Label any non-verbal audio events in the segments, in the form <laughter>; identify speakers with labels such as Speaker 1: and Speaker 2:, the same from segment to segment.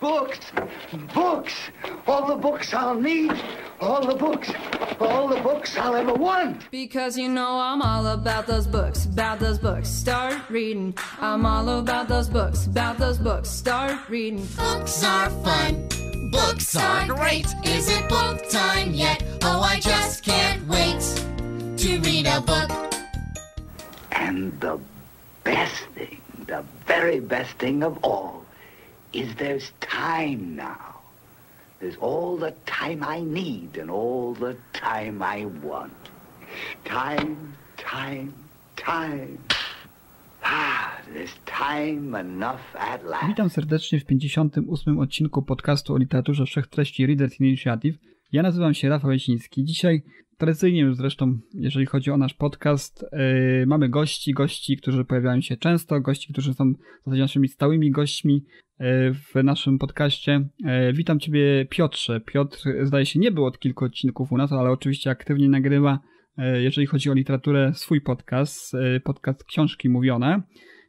Speaker 1: Books, books, all the books I'll need, all the books, all the books I'll ever want.
Speaker 2: Because you know I'm all about those books,
Speaker 1: about those books, start reading. I'm all about those books, about those books, start reading. Books are fun, books are great. Is it book time
Speaker 2: yet?
Speaker 3: Oh, I just can't wait to read a book.
Speaker 2: And the best thing, the very best thing of all is there's time now. There's all the time I need and all the time I want. Time, time, time. Ah, time enough at last. Witam serdecznie w 58. odcinku podcastu o literaturze wszechtreści Reader's Initiative. Ja nazywam się Rafał Jasiński. Dzisiaj tradycyjnie już zresztą, jeżeli chodzi o nasz podcast, yy, mamy gości, gości, którzy pojawiają się często, gości, którzy są w zasadzie naszymi stałymi gośćmi yy, w naszym podcaście. Yy, witam Ciebie Piotrze. Piotr zdaje się nie był od kilku odcinków u nas, ale oczywiście aktywnie nagrywa, y, jeżeli chodzi o literaturę, swój podcast, y, podcast Książki Mówione.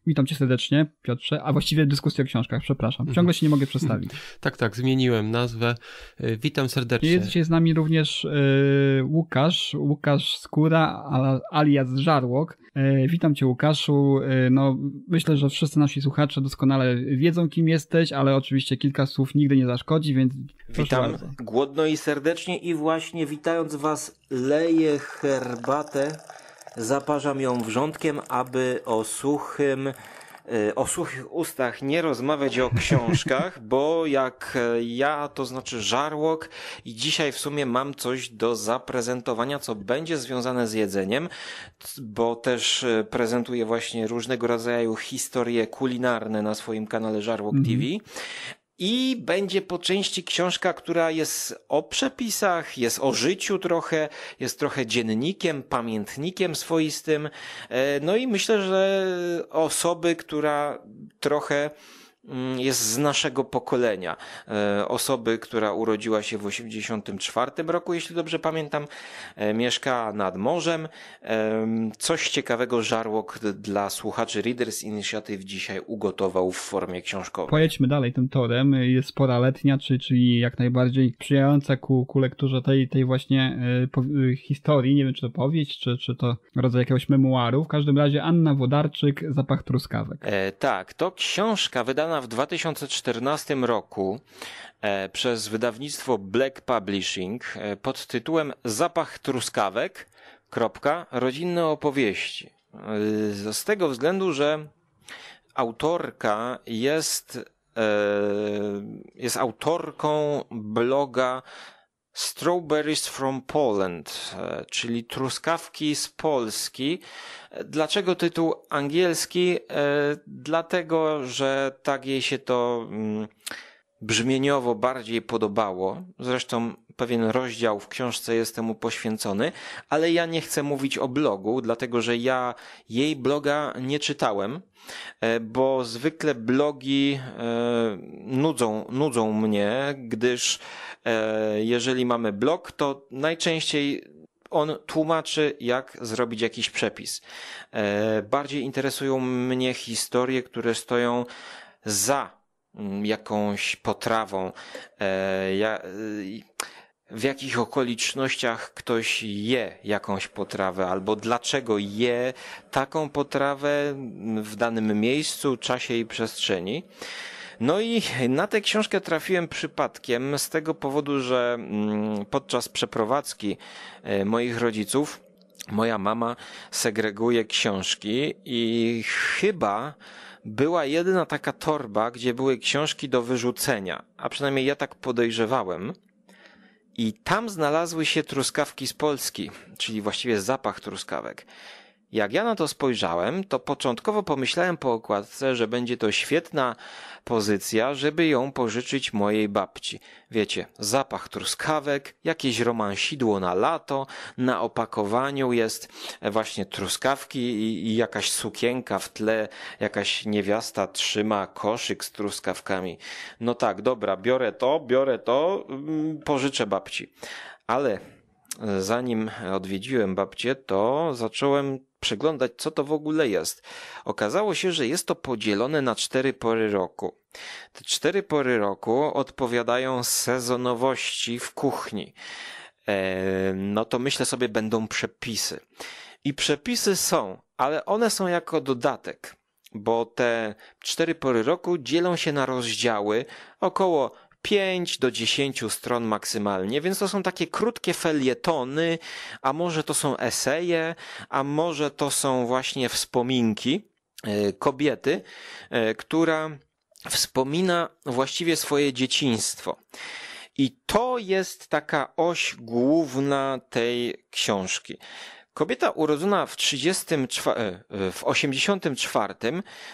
Speaker 2: Witam cię serdecznie, Piotrze, a właściwie dyskusja o książkach, przepraszam. Mhm. Ciągle się nie mogę przestawić.
Speaker 1: <laughs> Tak, tak, zmieniłem nazwę. Y, witam serdecznie. Jest dzisiaj
Speaker 2: z nami również y, Łukasz, Łukasz Skóra alias Żarłok. Y, witam cię Łukaszu. No, myślę, że wszyscy nasi słuchacze doskonale wiedzą kim jesteś, ale oczywiście kilka słów nigdy nie zaszkodzi, więc Witam bardzo.
Speaker 3: głodno i serdecznie i właśnie witając was leję herbatę Zaparzam ją wrzątkiem, aby o suchym y, o suchych ustach nie rozmawiać o <laughs> książkach, bo jak e, ja, to znaczy żarłok i dzisiaj w sumie mam coś do zaprezentowania, co będzie związane z jedzeniem, bo też e, prezentuję właśnie różnego rodzaju historie kulinarne na swoim kanale Żarłok mhm. TV, i będzie po części książka, która jest o przepisach, jest o życiu trochę, jest trochę dziennikiem, pamiętnikiem swoistym. E, no i myślę, że osoby, która trochę Mm, jest z naszego pokolenia. E, osoby, która urodziła się w 1984 roku, jeśli dobrze pamiętam, e, mieszka nad morzem. E, coś ciekawego żarłok dla słuchaczy Readers Initiative dzisiaj ugotował w formie książkowej. Pojedźmy
Speaker 2: dalej tym torem. Jest pora letnia, czyli jak najbardziej przyjająca ku, ku lekturze tej, tej właśnie historii. Nie wiem, czy to powieść, czy, czy to rodzaj jakiegoś memuaru. W każdym razie Anna Wodarczyk, Zapach truskawek.
Speaker 3: E, tak, to książka wydana w 2014 roku e, przez wydawnictwo Black Publishing e, pod tytułem Zapach truskawek. Kropka, rodzinne opowieści. E, z tego względu, że autorka jest, jest autorką bloga Strawberries from Poland, e, czyli truskawki z Polski. Dlaczego tytuł angielski? E, dlatego, że tak jej się to mm, brzmieniowo bardziej podobało. Zresztą pewien rozdział w książce jest temu poświęcony, ale ja nie chcę mówić o blogu, dlatego że ja jej bloga nie czytałem, e, bo zwykle blogi e, nudzą, nudzą mnie, gdyż e, jeżeli mamy blog, to najczęściej on tłumaczy, jak zrobić jakiś przepis. Bardziej interesują mnie historie, które stoją za Mm, jakąś potrawą, e, e, w jakich okolicznościach ktoś je jakąś potrawę, albo dlaczego je taką potrawę w danym miejscu, czasie i przestrzeni. No i na tę książkę trafiłem przypadkiem z tego powodu, że mm, podczas przeprowadzki e, moich rodziców moja mama segreguje książki i chyba była jedna taka torba, gdzie były książki do wyrzucenia, a przynajmniej ja tak podejrzewałem. I tam znalazły się truskawki z Polski, czyli właściwie zapach truskawek. Jak ja na to spojrzałem, to początkowo pomyślałem po okładce, że będzie to świetna pozycja, żeby ją pożyczyć mojej babci. Wiecie, zapach truskawek, jakieś romansidło na lato, na opakowaniu jest właśnie truskawki i, i jakaś sukienka w tle, jakaś niewiasta trzyma koszyk z truskawkami. No tak, dobra, biorę to, biorę to, mm, pożyczę babci. Ale e, zanim odwiedziłem babcię, to zacząłem przeglądać, co to w ogóle jest. Okazało się, że jest to podzielone na cztery pory roku. Te cztery pory roku odpowiadają sezonowości w kuchni. E, no to myślę sobie, będą przepisy. I przepisy są, ale one są jako dodatek, bo te cztery pory roku dzielą się na rozdziały około 5 do 10 stron maksymalnie, więc to są takie krótkie felietony, a może to są eseje, a może to są właśnie wspominki e, kobiety, e, która wspomina właściwie swoje dzieciństwo. I to jest taka oś główna tej książki. Kobieta urodzona w 34, e, e, w 84,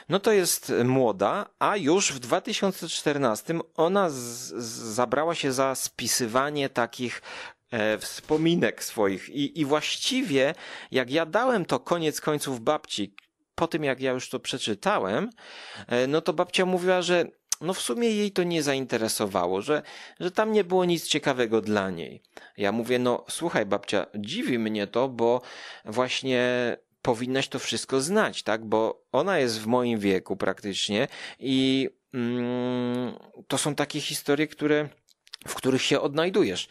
Speaker 3: no to jest młoda, a już w 2014 ona z, z, zabrała się za spisywanie takich e, wspominek swoich. I, I właściwie, jak ja dałem to koniec końców babci, po tym jak ja już to przeczytałem, e, no to babcia mówiła, że no w sumie jej to nie zainteresowało, że, że tam nie było nic ciekawego dla niej. Ja mówię, no słuchaj babcia, dziwi mnie to, bo właśnie powinnaś to wszystko znać, tak? Bo ona jest w moim wieku praktycznie i mm, to są takie historie, które, w których się odnajdujesz.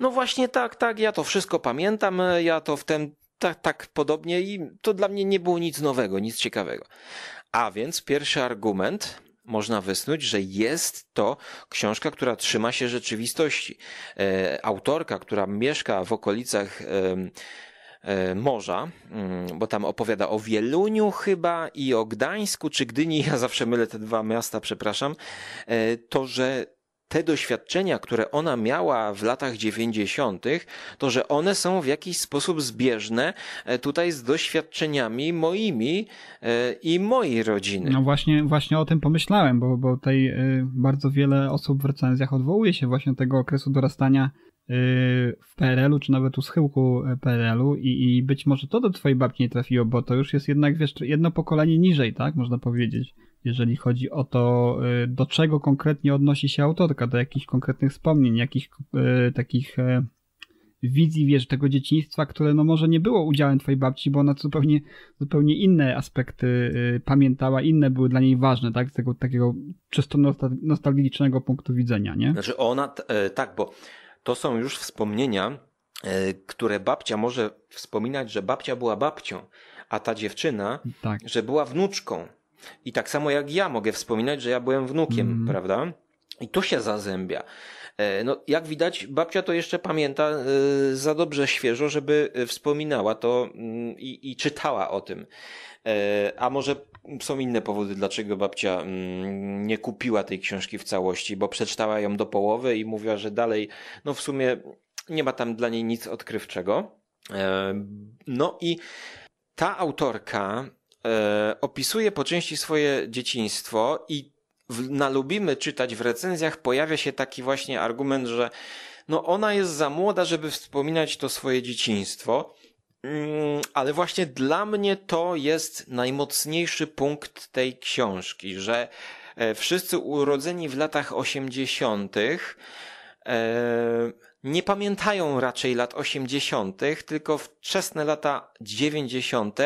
Speaker 3: No właśnie tak, tak, ja to wszystko pamiętam, ja to w tym tak, tak podobnie i to dla mnie nie było nic nowego, nic ciekawego. A więc pierwszy argument, można wysnuć, że jest to książka, która trzyma się rzeczywistości. E, autorka, która mieszka w okolicach e, e, morza, mm, bo tam opowiada o Wieluniu chyba i o Gdańsku czy Gdyni, <laughs> ja zawsze mylę te dwa miasta, przepraszam, to że te doświadczenia, które ona miała w latach dziewięćdziesiątych, to że one są w jakiś sposób zbieżne e, tutaj z doświadczeniami moimi e, i mojej rodziny.
Speaker 2: No właśnie, właśnie o tym pomyślałem, bo, bo tutaj e, bardzo wiele osób w recenzjach odwołuje się właśnie do tego okresu dorastania w PRL-u, czy nawet u schyłku PRL-u i, i być może to do twojej babci nie trafiło, bo to już jest jednak, wiesz, jedno pokolenie niżej, tak? Można powiedzieć jeżeli chodzi o to, y, do czego konkretnie odnosi się autorka, do jakichś konkretnych wspomnień, jakichś y, takich e, wizji, wiesz, tego dzieciństwa, które no może nie było udziałem twojej babci, bo ona zupełnie, zupełnie inne aspekty y, pamiętała, inne były dla niej ważne, tak, z tego takiego czysto nostalgicznego punktu widzenia, nie? Znaczy
Speaker 3: ona, e, tak, bo to są już wspomnienia, e, które babcia może wspominać, że babcia była babcią, a ta dziewczyna, tak. że była wnuczką. I tak samo jak ja mogę wspominać, że ja byłem wnukiem, mm. prawda? I to się zazębia. E, no, jak widać, babcia to jeszcze pamięta e, za dobrze świeżo, żeby e, wspominała to mm, i, i czytała o tym. A może są inne powody, dlaczego babcia mm, nie kupiła tej książki w całości, bo przeczytała ją do połowy i mówiła, że dalej, no w sumie nie ma tam dla niej nic odkrywczego. No i ta autorka E, opisuje po części swoje dzieciństwo i w, na lubimy czytać w recenzjach pojawia się taki właśnie argument, że no ona jest za młoda, żeby wspominać to swoje dzieciństwo. Mm, ale właśnie dla mnie to jest najmocniejszy punkt tej książki, że e, wszyscy urodzeni w latach osiemdziesiątych e, nie pamiętają raczej lat 80., tylko wczesne lata 90.,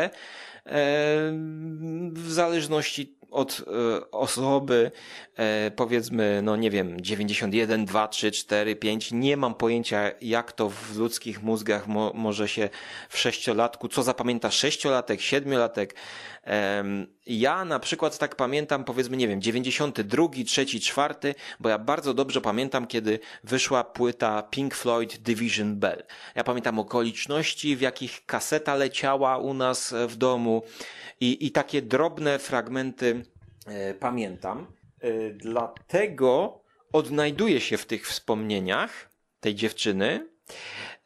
Speaker 3: w zależności od e, osoby, e, powiedzmy, no nie wiem, 91, 2, 3, 4, 5, nie mam pojęcia, jak to w ludzkich mózgach mo może się w sześciolatku, co zapamięta sześciolatek, siedmiolatek. Ja na przykład tak pamiętam, powiedzmy, nie wiem, 92, 3, 4, bo ja bardzo dobrze pamiętam, kiedy wyszła płyta Pink Floyd Division Bell. Ja pamiętam okoliczności, w jakich kaseta leciała u nas w domu. I, i takie drobne fragmenty e, pamiętam. E, dlatego odnajduje się w tych wspomnieniach tej dziewczyny.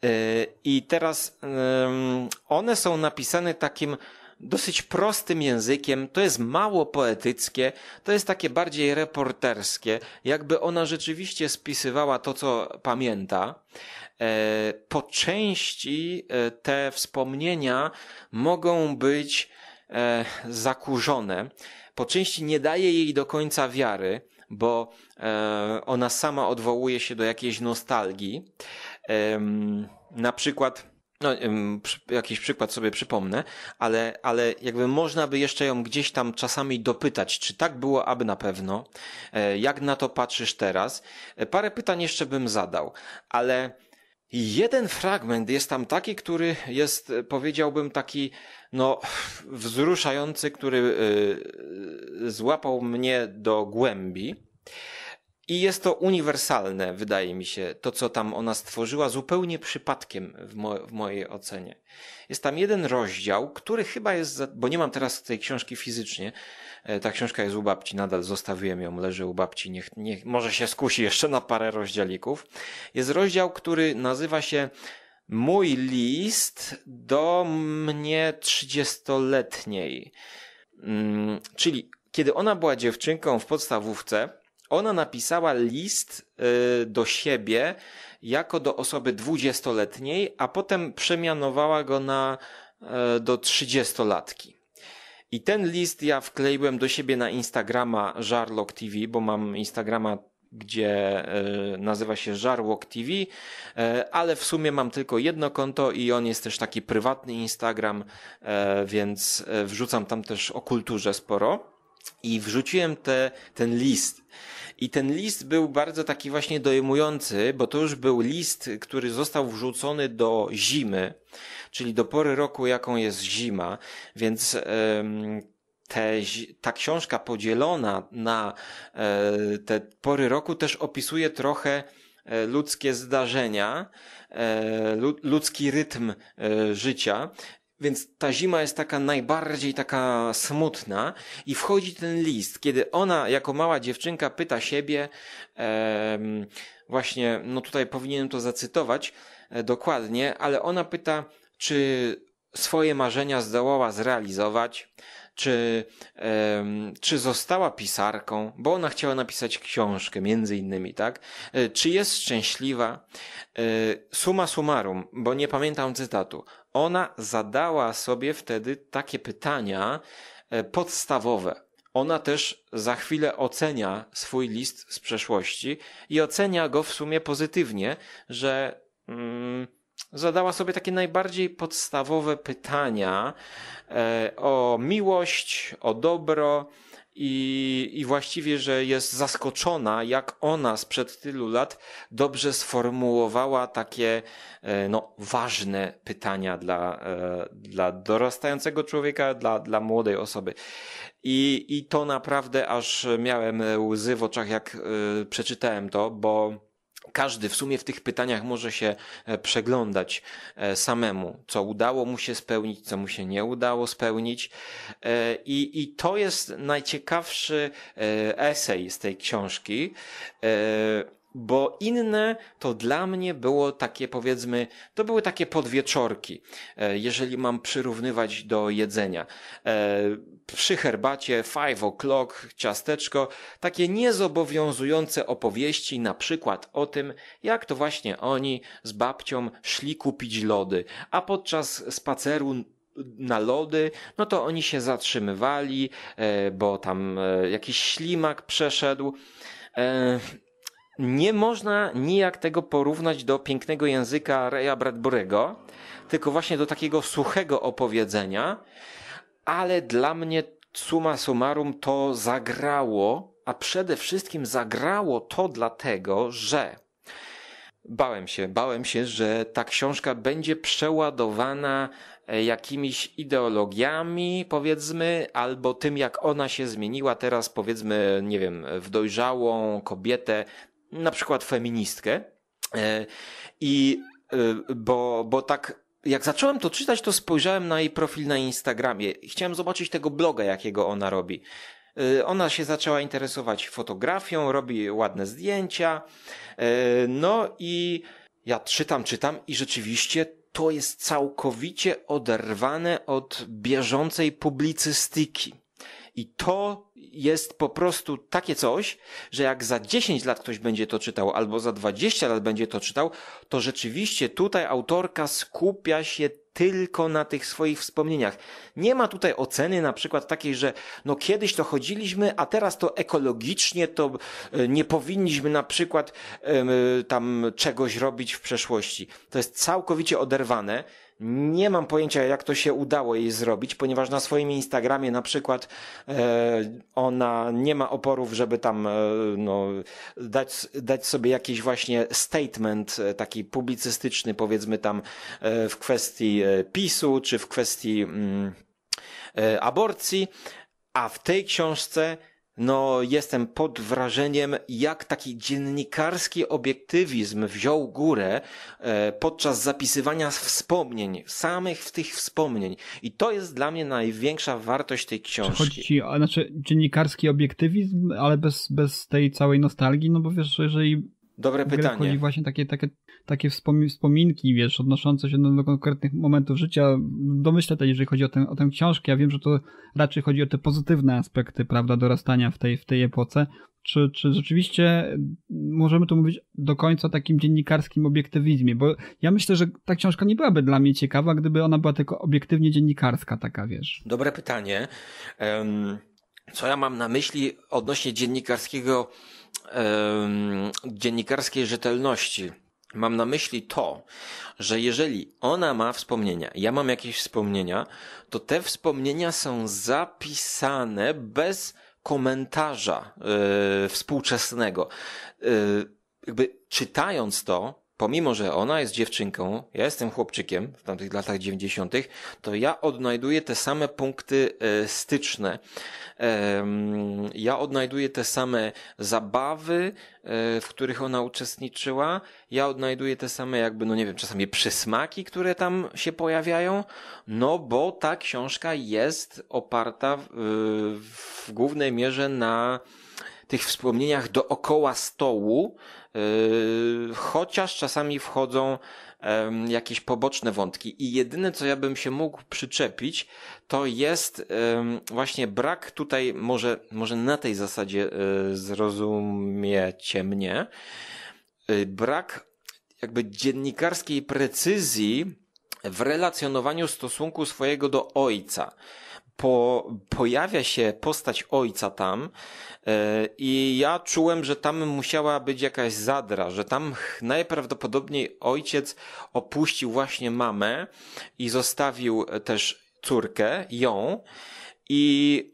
Speaker 3: E, I teraz one są napisane takim dosyć prostym językiem, to jest mało poetyckie, to jest takie bardziej reporterskie, jakby ona rzeczywiście spisywała to, co pamięta. Po części te wspomnienia mogą być e, zakurzone, po części nie daje jej do końca wiary, bo e, ona sama odwołuje się do jakiejś nostalgii. E, na przykład, no, jakiś przykład sobie przypomnę, ale, ale jakby można by jeszcze ją gdzieś tam czasami dopytać, czy tak było, aby na pewno, e, jak na to patrzysz teraz. E, parę pytań jeszcze bym zadał, ale i jeden fragment jest tam taki, który jest, e, powiedziałbym, taki, no, wzruszający, który y, złapał mnie do głębi. I jest to uniwersalne, wydaje mi się, to co tam ona stworzyła zupełnie przypadkiem w, mo w mojej ocenie. Jest tam jeden rozdział, który chyba jest, za, bo nie mam teraz tej książki fizycznie, E, ta książka jest u babci, nadal zostawiłem ją, leży u babci, niech, niech, może się skusi jeszcze na parę rozdziałików. Jest rozdział, który nazywa się Mój list do mnie trzydziestoletniej. Mm, czyli kiedy ona była dziewczynką w podstawówce, ona napisała list e, do siebie jako do osoby dwudziestoletniej, a potem przemianowała go na e, do trzydziestolatki. I ten list ja wkleiłem do siebie na Instagrama Żarlok TV, bo mam Instagrama gdzie e, nazywa się Żarłok TV, e, ale w sumie mam tylko jedno konto i on jest też taki prywatny Instagram, e, więc wrzucam tam też o kulturze sporo. I wrzuciłem te, ten list. I ten list był bardzo taki właśnie dojmujący, bo to już był list, który został wrzucony do zimy czyli do pory roku, jaką jest zima, więc te, ta książka podzielona na e, te pory roku też opisuje trochę e, ludzkie zdarzenia, e, ludzki rytm życia. Więc ta zima jest taka najbardziej taka smutna i wchodzi ten list, kiedy ona jako mała dziewczynka pyta siebie, właśnie, no tutaj powinienem to zacytować dokładnie, ale ona pyta, czy swoje marzenia zdołała zrealizować, czy, czy została pisarką, bo ona chciała napisać książkę, między innymi, tak? E, czy jest szczęśliwa? E, Suma summarum, bo nie pamiętam cytatu. Ona zadała sobie wtedy takie pytania e, podstawowe. Ona też za chwilę ocenia swój list z przeszłości i ocenia go w sumie pozytywnie, że. Mm, zadała sobie takie najbardziej podstawowe pytania e, o miłość, o dobro. I, I właściwie, że jest zaskoczona, jak ona sprzed tylu lat dobrze sformułowała takie e, no, ważne pytania dla, e, dla dorastającego człowieka, dla, dla młodej osoby. I, I to naprawdę aż miałem łzy w oczach, jak przeczytałem to, bo każdy w sumie w tych pytaniach może się e, przeglądać e, samemu, co udało mu się spełnić, co mu się nie udało spełnić. E, I, i to jest najciekawszy esej z tej książki bo inne to dla mnie było takie, powiedzmy, to były takie podwieczorki, e, jeżeli mam przyrównywać do jedzenia. E, przy herbacie, five o'clock, ciasteczko, takie niezobowiązujące opowieści, na przykład o tym, jak to właśnie oni z babcią szli kupić lody, a podczas spaceru na lody, no to oni się zatrzymywali, e, bo tam jakiś ślimak przeszedł nie można nijak tego porównać do pięknego języka Raya Bradbury'ego, tylko właśnie do takiego suchego opowiedzenia, ale dla mnie summa summarum to zagrało, a przede wszystkim zagrało to dlatego, że bałem się, bałem się, że ta książka będzie przeładowana e, jakimiś ideologiami, powiedzmy, albo tym, jak ona się zmieniła teraz, powiedzmy, nie wiem, w dojrzałą kobietę na przykład feministkę. E, I e, bo, bo tak jak zacząłem to czytać, to spojrzałem na jej profil na Instagramie. Chciałem zobaczyć tego bloga, jakiego ona robi. E, ona się zaczęła interesować fotografią, robi ładne zdjęcia. No i ja czytam, czytam i rzeczywiście to jest całkowicie oderwane od bieżącej publicystyki. I to jest po prostu takie coś, że jak za 10 lat ktoś będzie to czytał, albo za 20 lat będzie to czytał, to rzeczywiście tutaj autorka skupia się tylko na tych swoich wspomnieniach. Nie ma tutaj oceny na przykład takiej, że no kiedyś to chodziliśmy, a teraz to ekologicznie to e, nie powinniśmy na przykład e, tam czegoś robić w przeszłości. To jest całkowicie oderwane nie mam pojęcia, jak to się udało jej zrobić, ponieważ na swoim Instagramie na przykład e, ona nie ma oporów, żeby tam e, no, dać, dać sobie jakiś właśnie statement e, taki publicystyczny, powiedzmy tam w kwestii PiSu czy w kwestii mm, aborcji, a w tej książce no jestem pod wrażeniem, jak taki dziennikarski obiektywizm wziął górę e, podczas zapisywania wspomnień, samych w tych wspomnień. I to jest dla mnie największa wartość tej książki. Chodzi ci,
Speaker 2: a znaczy dziennikarski obiektywizm, ale bez, bez tej całej nostalgii, no bo wiesz, jeżeli Dobre pytanie. Chodzi właśnie takie, takie takie wspominki, wiesz, odnoszące się do, konkretnych momentów życia. Domyślę to, jeżeli chodzi o tę, o tę książkę. Ja wiem, że to raczej chodzi o te pozytywne aspekty, prawda, dorastania w tej, w tej epoce. Czy, czy rzeczywiście mm, możemy tu mówić do końca o takim dziennikarskim obiektywizmie? Bo ja myślę, że ta książka nie byłaby dla mnie ciekawa, gdyby ona była tylko obiektywnie dziennikarska, taka wiesz.
Speaker 3: Dobre pytanie. Co ja mam na myśli odnośnie dziennikarskiego, dziennikarskiej rzetelności? Mam na myśli to, że jeżeli ona ma wspomnienia, ja mam jakieś wspomnienia, to te wspomnienia są zapisane bez komentarza yy, współczesnego. Yy, jakby czytając to, pomimo, że ona jest dziewczynką, ja jestem chłopczykiem w tamtych latach 90., to ja odnajduję te same punkty e, styczne. Ja odnajduję te same zabawy, e, w których ona uczestniczyła. Ja odnajduję te same, jakby, no nie wiem, czasami przysmaki, które tam się pojawiają. No bo ta książka jest oparta w, e, w głównej mierze na tych wspomnieniach dookoła stołu, Yy, chociaż czasami wchodzą jakieś poboczne wątki. I jedyne, co ja bym się mógł przyczepić, to jest właśnie brak tutaj, może, może na tej zasadzie y, zrozumiecie mnie, y, brak jakby dziennikarskiej precyzji w relacjonowaniu stosunku swojego do ojca po, pojawia się postać ojca tam e, i ja czułem, że tam musiała być jakaś zadra, że tam najprawdopodobniej ojciec opuścił właśnie mamę i zostawił e, też córkę, ją i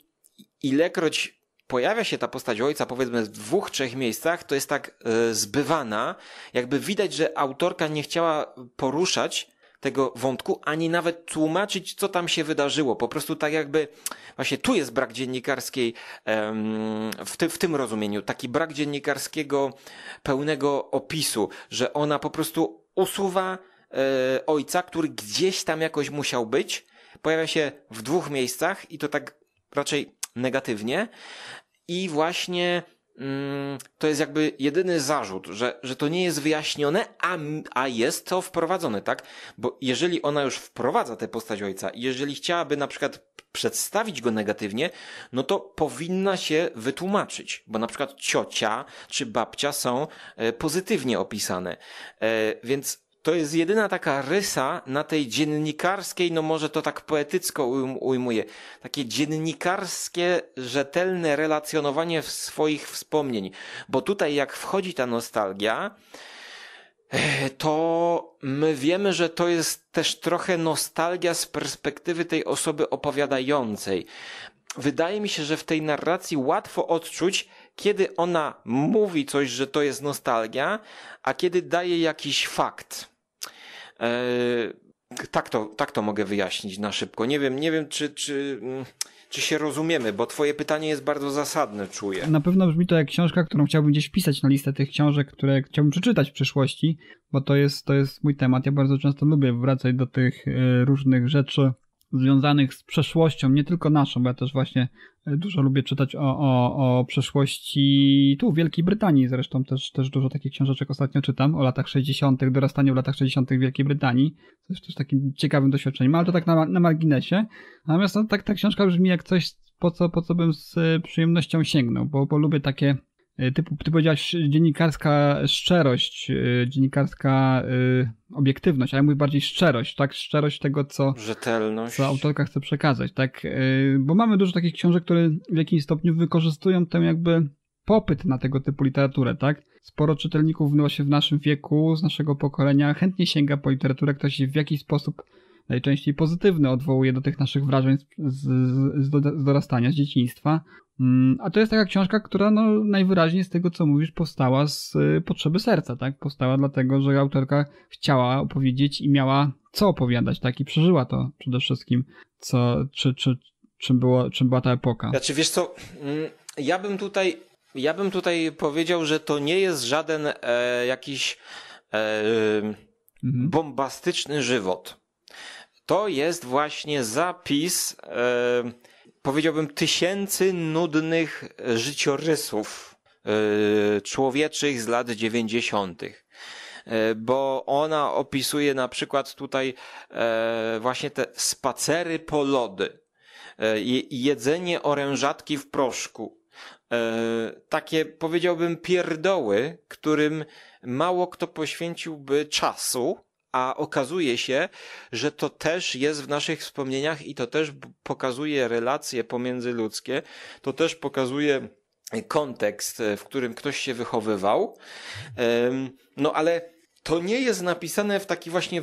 Speaker 3: ilekroć pojawia się ta postać ojca, powiedzmy w dwóch, trzech miejscach, to jest tak e, zbywana, jakby widać, że autorka nie chciała poruszać tego wątku, ani nawet tłumaczyć, co tam się wydarzyło. Po prostu tak jakby, właśnie tu jest brak dziennikarskiej, w, ty, w tym rozumieniu, taki brak dziennikarskiego pełnego opisu, że ona po prostu usuwa e, ojca, który gdzieś tam jakoś musiał być, pojawia się w dwóch miejscach i to tak raczej negatywnie. I właśnie Mm, to jest jakby jedyny zarzut, że, że to nie jest wyjaśnione, a, a jest to wprowadzone, tak? Bo jeżeli ona już wprowadza tę postać ojca, jeżeli chciałaby na przykład przedstawić go negatywnie, no to powinna się wytłumaczyć, bo na przykład ciocia czy babcia są e, pozytywnie opisane. E, więc to jest jedyna taka rysa na tej dziennikarskiej, no może to tak poetycko ujmuję, takie dziennikarskie, rzetelne relacjonowanie swoich wspomnień. Bo tutaj jak wchodzi ta nostalgia, e, to my wiemy, że to jest też trochę nostalgia z perspektywy tej osoby opowiadającej. Wydaje mi się, że w tej narracji łatwo odczuć, kiedy ona mówi coś, że to jest nostalgia, a kiedy daje jakiś fakt. E, tak to, tak to mogę wyjaśnić na szybko. Nie wiem, nie wiem, czy, czy, mm, czy się rozumiemy, bo twoje pytanie jest bardzo zasadne, czuję.
Speaker 2: Na pewno brzmi to jak książka, którą chciałbym gdzieś wpisać na listę tych książek, które chciałbym przeczytać w przyszłości, bo to jest, to jest mój temat. Ja bardzo często lubię wracać do tych e, różnych rzeczy, związanych z przeszłością, nie tylko naszą, bo ja też właśnie e, dużo lubię czytać o, o, o przeszłości tu, w Wielkiej Brytanii. Zresztą też, też dużo takich książeczek ostatnio czytam o latach 60., dorastaniu w latach 60. w Wielkiej Brytanii. To jest też takim ciekawym doświadczeniem, ale to tak na, na marginesie. Natomiast no, tak, ta książka brzmi jak coś, po co, po co bym z e, przyjemnością sięgnął, bo, bo lubię takie E, ty, ty powiedziałaś e, dziennikarska szczerość, e, dziennikarska obiektywność, ale ja mówię bardziej szczerość, tak? Szczerość tego, co, Rzetelność. co autorka chce przekazać, tak? Bo mamy dużo takich książek, które w jakimś stopniu wykorzystują ten jakby popyt na tego typu literaturę, tak? Sporo czytelników no właśnie w naszym wieku, z naszego pokolenia chętnie sięga po literaturę, która się w jakiś sposób najczęściej pozytywny, odwołuje do tych naszych wrażeń z, z, z, z dorastania, z dzieciństwa. Mm, a to jest taka książka, która no, najwyraźniej z tego, co mówisz, powstała z y, potrzeby serca, tak? Powstała dlatego, że autorka chciała opowiedzieć i miała co opowiadać, tak? I przeżyła to przede wszystkim, co, czy, czy, czym, było, czym była ta
Speaker 3: epoka. Znaczy, wiesz co, mm, ja bym tutaj, ja bym tutaj powiedział, że to nie jest żaden e, jakiś e, mhm. bombastyczny żywot to jest właśnie zapis, e, powiedziałbym, tysięcy nudnych życiorysów e, człowieczych z lat dziewięćdziesiątych e, bo ona opisuje na przykład tutaj właśnie te spacery po lody, jedzenie orężatki w proszku. Takie powiedziałbym pierdoły, którym mało kto poświęciłby czasu, a okazuje się, że to też jest w naszych wspomnieniach i to też pokazuje relacje pomiędzyludzkie, to też pokazuje kontekst, w którym ktoś się wychowywał. No ale to nie jest napisane w taki właśnie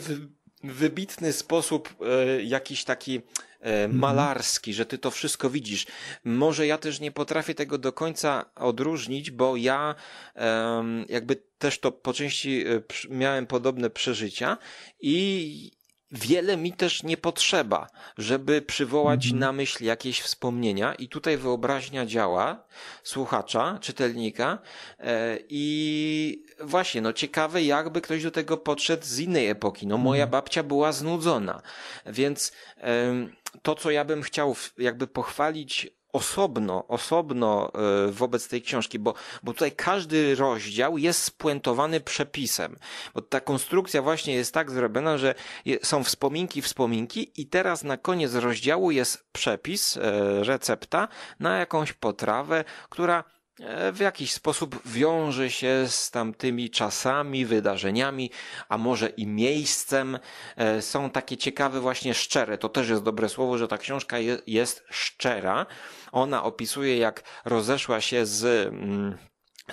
Speaker 3: wybitny sposób, e, jakiś taki E, mhm. malarski, że ty to wszystko widzisz. Może ja też nie potrafię tego do końca odróżnić, bo ja jakby też to po części e, miałem podobne przeżycia i wiele mi też nie potrzeba, żeby przywołać mhm. na myśl jakieś wspomnienia, i tutaj wyobraźnia działa słuchacza, czytelnika, e, i właśnie, no ciekawe, jakby ktoś do tego podszedł z innej epoki. No, moja mhm. babcia była znudzona, więc to, co ja bym chciał jakby pochwalić osobno, osobno e, wobec tej książki, bo, bo tutaj każdy rozdział jest spuentowany przepisem. Bo ta konstrukcja właśnie jest tak zrobiona, że są wspominki, wspominki i teraz na koniec rozdziału jest przepis, e, recepta na jakąś potrawę, która E, w jakiś sposób wiąże się z tamtymi czasami, wydarzeniami, a może i miejscem. E, są takie ciekawe, właśnie szczere. To też jest dobre słowo, że ta książka jest szczera. Ona opisuje, jak rozeszła się z mm,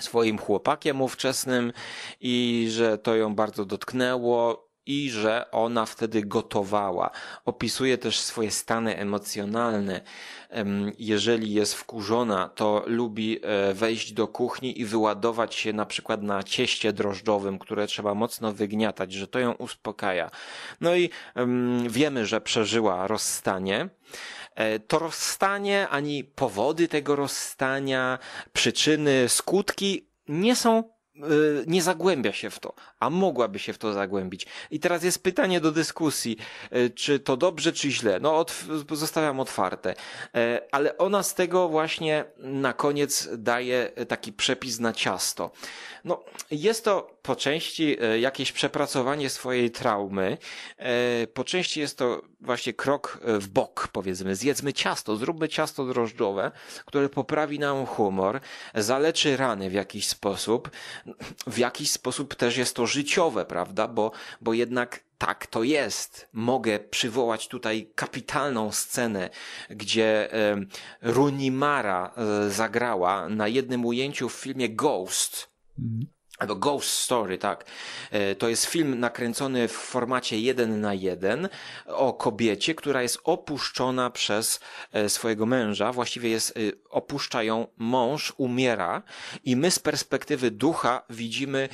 Speaker 3: swoim chłopakiem ówczesnym i że to ją bardzo dotknęło i że ona wtedy gotowała. Opisuje też swoje stany emocjonalne. Jeżeli jest wkurzona, to lubi e, wejść do kuchni i wyładować się na przykład na cieście drożdżowym, które trzeba mocno wygniatać, że to ją uspokaja. No i wiemy, że przeżyła rozstanie. E, to rozstanie, ani powody tego rozstania, przyczyny, skutki nie są Y, nie zagłębia się w to, a mogłaby się w to zagłębić. I teraz jest pytanie do dyskusji, y, czy to dobrze, czy źle. No, zostawiam otwarte. Y, ale ona z tego właśnie na koniec daje taki przepis na ciasto no, jest to po części e, jakieś przepracowanie swojej traumy, e, po części jest to właśnie krok e, w bok, powiedzmy. Zjedzmy ciasto, zróbmy ciasto drożdżowe, które poprawi nam humor, zaleczy rany w jakiś sposób. W jakiś sposób też jest to życiowe, prawda? Bo, bo jednak tak to jest. Mogę przywołać tutaj kapitalną scenę, gdzie Runimara zagrała na jednym ujęciu w filmie Ghost Mhm. Albo Ghost Story, tak. E, to jest film nakręcony w formacie 1 na 1 o kobiecie, która jest opuszczona przez e, swojego męża. Właściwie jest, e, opuszcza ją mąż, umiera i my z perspektywy ducha widzimy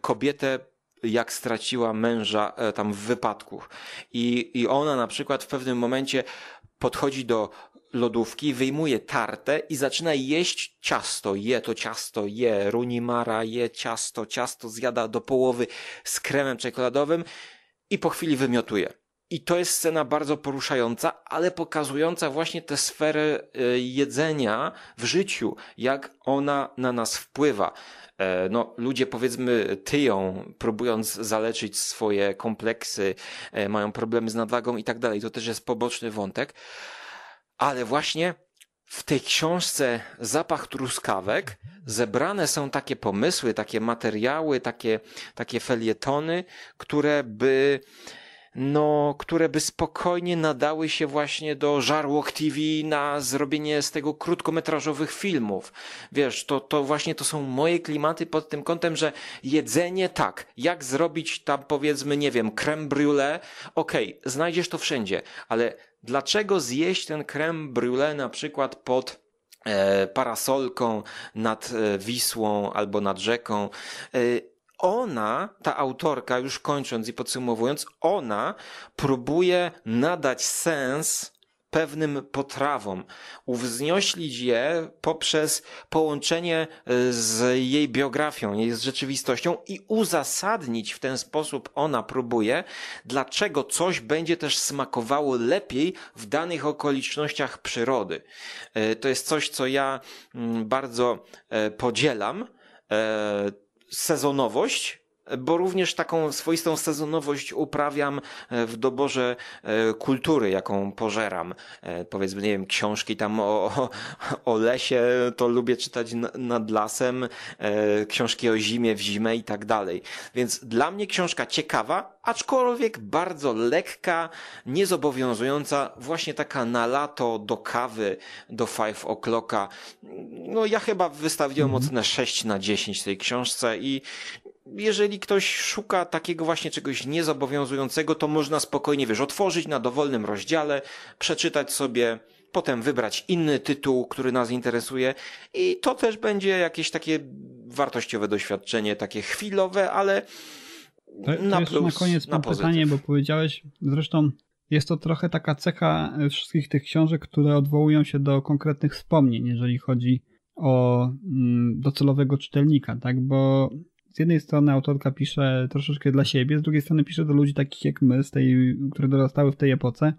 Speaker 3: kobietę jak straciła męża tam w wypadku. I, I ona na przykład w pewnym momencie podchodzi do lodówki, wyjmuje tartę i zaczyna jeść ciasto. Je to ciasto, je runimara, je ciasto, ciasto zjada do połowy z kremem czekoladowym i po chwili wymiotuje. I to jest scena bardzo poruszająca, ale pokazująca właśnie tę sferę e, jedzenia w życiu, jak ona na nas wpływa. E, no, ludzie powiedzmy tyją, próbując zaleczyć swoje kompleksy, e, mają problemy z nadwagą i tak dalej. To też jest poboczny wątek. Ale właśnie w tej książce Zapach truskawek zebrane są takie pomysły, takie materiały, takie, takie felietony, które by, no, które by spokojnie nadały się właśnie do Żarłok TV na zrobienie z tego krótkometrażowych filmów. Wiesz, to, to właśnie to są moje klimaty pod tym kątem, że jedzenie tak, jak zrobić tam powiedzmy, nie wiem, creme brulee, okej, okay, znajdziesz to wszędzie, ale dlaczego zjeść ten creme brulee na przykład pod e, parasolką nad e, Wisłą albo nad rzeką. E, ona, ta autorka, już kończąc i podsumowując, ona próbuje nadać sens pewnym potrawom, uwznieślić je poprzez połączenie e, z jej biografią, jej z rzeczywistością i uzasadnić w ten sposób ona próbuje, dlaczego coś będzie też smakowało lepiej w danych okolicznościach przyrody. E, to jest coś, co ja mm, bardzo e, podzielam sezonowość bo również taką swoistą sezonowość uprawiam e, w doborze e, kultury, jaką pożeram. E, powiedzmy, nie wiem, książki tam o, o lesie, to lubię czytać nad lasem, książki o zimie w zimę i tak dalej. Więc dla mnie książka ciekawa, aczkolwiek bardzo lekka, niezobowiązująca, właśnie taka na lato, do kawy, do five o'clocka. No ja chyba wystawiłem mhm. mocne 6 na 10 tej książce i jeżeli ktoś szuka takiego właśnie czegoś niezobowiązującego, to można spokojnie, wiesz, otworzyć na dowolnym rozdziale, przeczytać sobie, potem wybrać inny tytuł, który nas interesuje i to też będzie jakieś takie wartościowe doświadczenie, takie chwilowe, ale to, no to na plus, na koniec na pytanie,
Speaker 2: bo powiedziałeś, zresztą jest to trochę taka cecha e, wszystkich tych książek, które odwołują się do konkretnych wspomnień, jeżeli chodzi o mm, docelowego czytelnika, tak? Bo z jednej strony autorka pisze troszeczkę dla siebie, z drugiej strony pisze do ludzi takich jak my, z tej, które dorastały w tej epoce.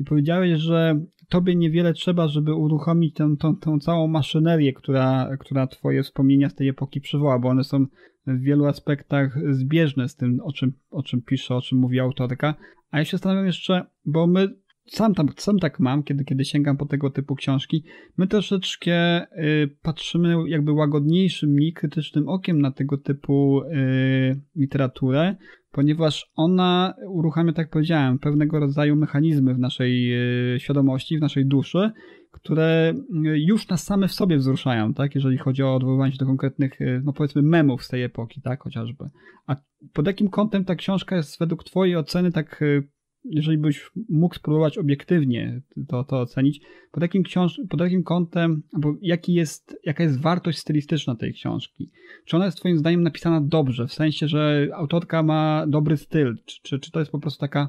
Speaker 2: I powiedziałeś, że tobie niewiele trzeba, żeby uruchomić tę, tą, tą całą maszynerię, która, która twoje wspomnienia z tej epoki przywoła, bo one są w wielu aspektach zbieżne z tym, o czym, o czym pisze, o czym mówi autorka. A ja się zastanawiam jeszcze, bo my sam, tam, sam tak mam, kiedy, kiedy sięgam po tego typu książki. My troszeczkę y, patrzymy jakby łagodniejszym, mi krytycznym okiem na tego typu y, literaturę, ponieważ ona uruchamia, tak powiedziałem, pewnego rodzaju mechanizmy w naszej y, świadomości, w naszej duszy, które y, już nas same w sobie wzruszają, tak? Jeżeli chodzi o odwoływanie się do konkretnych, y, no powiedzmy, memów z tej epoki, tak? Chociażby. A pod jakim kątem ta książka jest według Twojej oceny tak y, jeżeli byś mógł spróbować obiektywnie to, to ocenić, pod jakim, książ- pod jakim kątem, albo jaki jest, jaka jest wartość stylistyczna tej książki? Czy ona jest Twoim zdaniem napisana dobrze, w sensie, że autorka ma dobry styl, czy, czy, czy to jest po prostu taka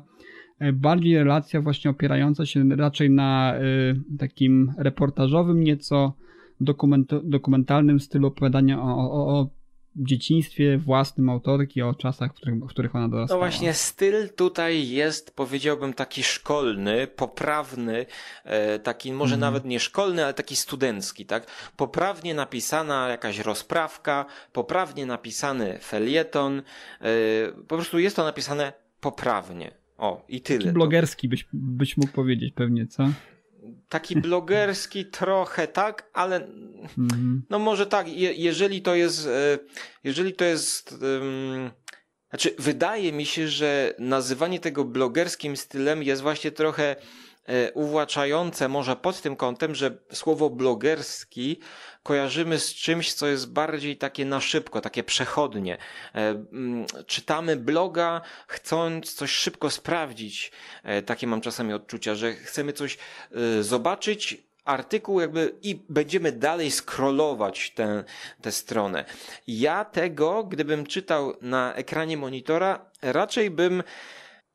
Speaker 2: e, bardziej relacja właśnie opierająca się raczej na y, takim reportażowym, nieco dokument- dokumentalnym stylu opowiadania o, o, o dzieciństwie własnym autorki, o czasach, w których, w których ona no dorastała. No właśnie,
Speaker 3: styl tutaj jest, powiedziałbym, taki szkolny, poprawny, e, taki może mm. nawet nie szkolny, ale taki studencki, tak? Poprawnie napisana jakaś rozprawka, poprawnie napisany felieton, e, po prostu jest to napisane poprawnie. O, i tyle. Taki
Speaker 2: blogerski byś, byś mógł powiedzieć pewnie, co?
Speaker 3: Taki blogerski trochę, tak, ale mhm. no może tak, jeżeli to jest, e, jeżeli to jest, znaczy wydaje mi się, że nazywanie tego blogerskim stylem jest właśnie trochę, e, uwłaczające może pod tym kątem, że słowo blogerski kojarzymy z czymś, co jest bardziej takie na szybko, takie przechodnie. E, mm, czytamy bloga, chcąc coś szybko sprawdzić. E, takie mam czasami odczucia, że chcemy coś e, zobaczyć, artykuł jakby i będziemy dalej scrollować tę, tę stronę. Ja tego, gdybym czytał na ekranie monitora, raczej bym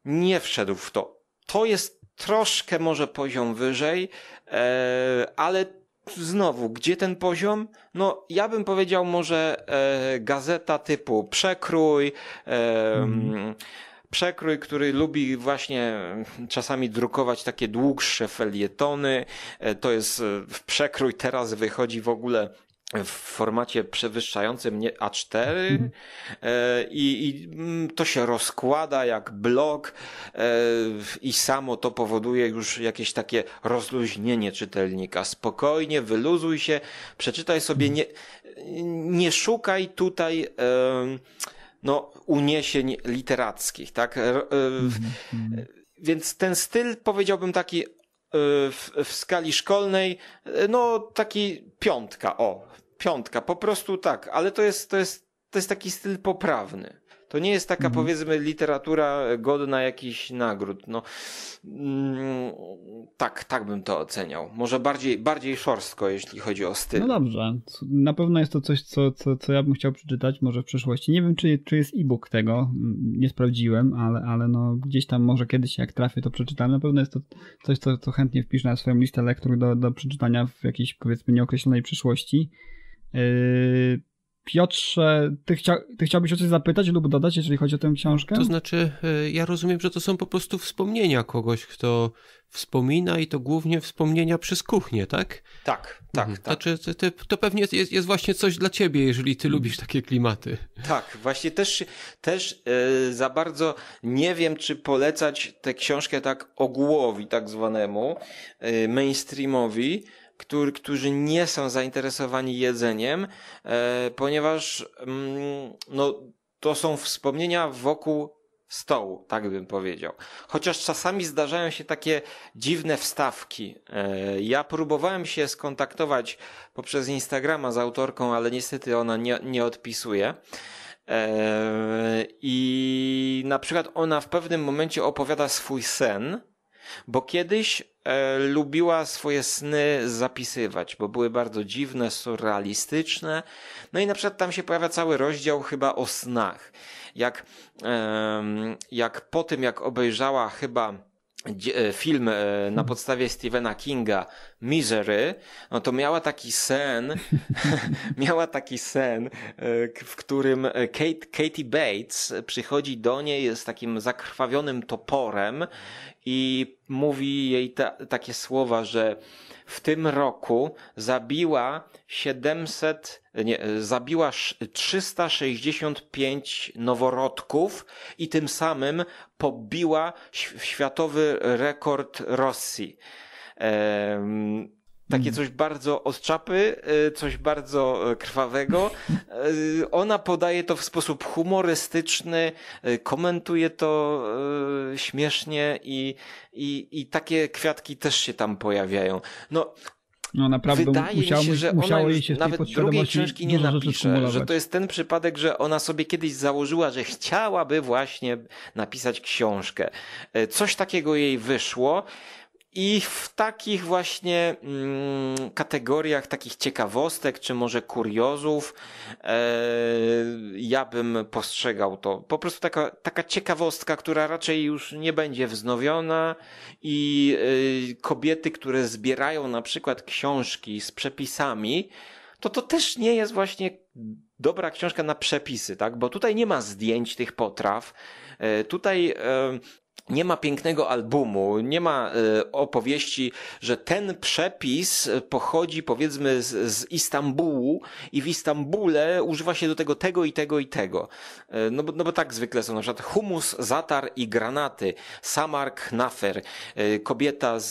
Speaker 3: nie wszedł w to. To jest troszkę może poziom wyżej, ale znowu, gdzie ten poziom? No, ja bym powiedział może e, gazeta typu Przekrój, e, mm. Przekrój, który lubi właśnie czasami drukować takie dłuższe felietony. E, to jest e, w Przekrój teraz wychodzi w ogóle w formacie przewyższającym mnie A4 mhm. e, I, i, mm, to się rozkłada jak blok e, i samo to powoduje już jakieś takie rozluźnienie czytelnika. Spokojnie, wyluzuj się, przeczytaj sobie, nie, nie szukaj tutaj no, uniesień literackich, tak? E, mhm, mhm. Więc ten styl powiedziałbym taki Y, w, w skali szkolnej, y, no taki piątka, o, piątka, po prostu tak, ale to jest, to jest, to jest taki styl poprawny. To nie jest taka, mhm. powiedzmy, literatura godna jakichś nagród. No, mm, tak, tak bym to oceniał. Może bardziej, bardziej szorstko, jeśli chodzi o styl. No dobrze.
Speaker 2: Na pewno jest to coś, co, co, co ja bym chciał przeczytać, może w przyszłości. Nie wiem, czy, czy jest e-book tego. Mm, nie sprawdziłem, ale, ale no, gdzieś tam może kiedyś, jak trafię, to przeczytam. Na pewno jest to coś, co, co chętnie wpiszę na swoją listę lektur do, do przeczytania w jakiejś, powiedzmy, nieokreślonej przyszłości. Yy Piotrze, ty, chcia, ty chciałbyś o coś zapytać lub dodać, jeżeli chodzi o tę książkę? To
Speaker 1: znaczy, e, ja rozumiem, że to są po prostu wspomnienia kogoś, kto wspomina i to głównie wspomnienia przez kuchnię, tak? Tak, tak. Mhm. tak. Znaczy, to, to, to pewnie jest, jest, właśnie coś dla ciebie, jeżeli ty mhm. lubisz takie klimaty.
Speaker 3: Tak, właśnie też, też e, za bardzo nie wiem, czy polecać tę książkę tak ogółowi, tak zwanemu, e, mainstreamowi, który, którzy nie są zainteresowani jedzeniem, e, ponieważ mm, no, to są wspomnienia wokół stołu, tak bym powiedział. Chociaż czasami zdarzają się takie dziwne wstawki. E, ja próbowałem się skontaktować poprzez Instagrama z autorką, ale niestety ona nie, nie odpisuje. E, I na przykład ona w pewnym momencie opowiada swój sen, bo kiedyś e, lubiła swoje sny zapisywać, bo były bardzo dziwne, surrealistyczne. No i na przykład tam się pojawia cały rozdział chyba o snach. Jak, e, jak po tym, jak obejrzała chyba E, film e, na hmm. podstawie Stephena Kinga Misery, no to miała taki sen, <laughs> miała taki sen, e, w którym Kate, Katie Bates przychodzi do niej z takim zakrwawionym toporem i mówi jej ta, takie słowa, że w tym roku zabiła 700, nie, zabiła 365 noworodków i tym samym pobiła światowy rekord Rosji. Ehm, takie mm. coś bardzo od y, coś bardzo y, krwawego. Y, ona podaje to w sposób humorystyczny, komentuje to śmiesznie i, i, i takie kwiatki też się tam pojawiają. No,
Speaker 2: no naprawdę Wydaje musiał, mi się, że ona już nawet drugiej książki nie napisze, że to
Speaker 3: jest ten przypadek, że ona sobie kiedyś założyła, że chciałaby właśnie napisać książkę. Coś takiego jej wyszło i w takich właśnie mm, kategoriach, takich ciekawostek, czy może kuriozów, e, ja bym postrzegał to. Po prostu taka, taka ciekawostka, która raczej już nie będzie wznowiona i e, kobiety, które zbierają na przykład książki z przepisami, to to też nie jest właśnie dobra książka na przepisy, tak? Bo tutaj nie ma zdjęć tych potraw. E, tutaj nie ma pięknego albumu, nie ma e, opowieści, że ten przepis e, pochodzi powiedzmy z, z Istambułu i w Istambule używa się do tego tego i tego i tego. E, no, bo, no bo tak zwykle są na przykład humus, zatar i granaty. Samark Nafer, kobieta z,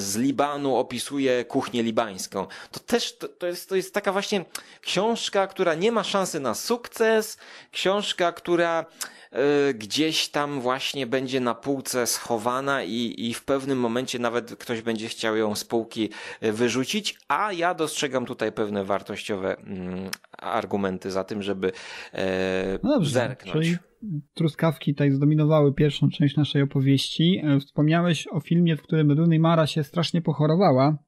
Speaker 3: z Libanu opisuje kuchnię libańską. To też to, to, jest, to jest taka właśnie książka, która nie ma szansy na sukces, książka, która Y, gdzieś tam właśnie będzie na półce schowana i, i w pewnym momencie nawet ktoś będzie chciał ją z półki y, wyrzucić, a ja dostrzegam tutaj pewne wartościowe mm, argumenty za tym, żeby e, no dobrze, zerknąć.
Speaker 2: truskawki tutaj zdominowały pierwszą część naszej opowieści. E, wspomniałeś o filmie, w którym Rooney Mara się strasznie pochorowała.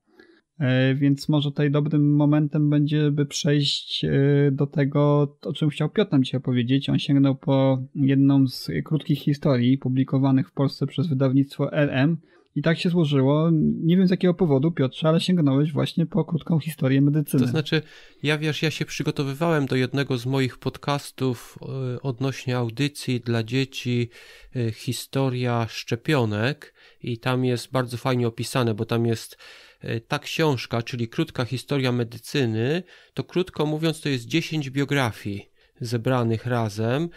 Speaker 2: E, więc może tutaj dobrym momentem będzie, by przejść e, do tego, o czym chciał Piotr nam dzisiaj powiedzieć. On sięgnął po jedną z krótkich historii publikowanych w Polsce przez wydawnictwo LM. I tak się złożyło. Nie wiem z jakiego powodu, Piotrze, ale sięgnąłeś właśnie po krótką historię medycyny. To
Speaker 1: znaczy, ja wiesz, ja się przygotowywałem do jednego z moich podcastów e, odnośnie audycji dla dzieci Historia szczepionek i tam jest bardzo fajnie opisane, bo tam jest E, ta książka, czyli krótka historia medycyny, to krótko mówiąc, to jest 10 biografii zebranych razem.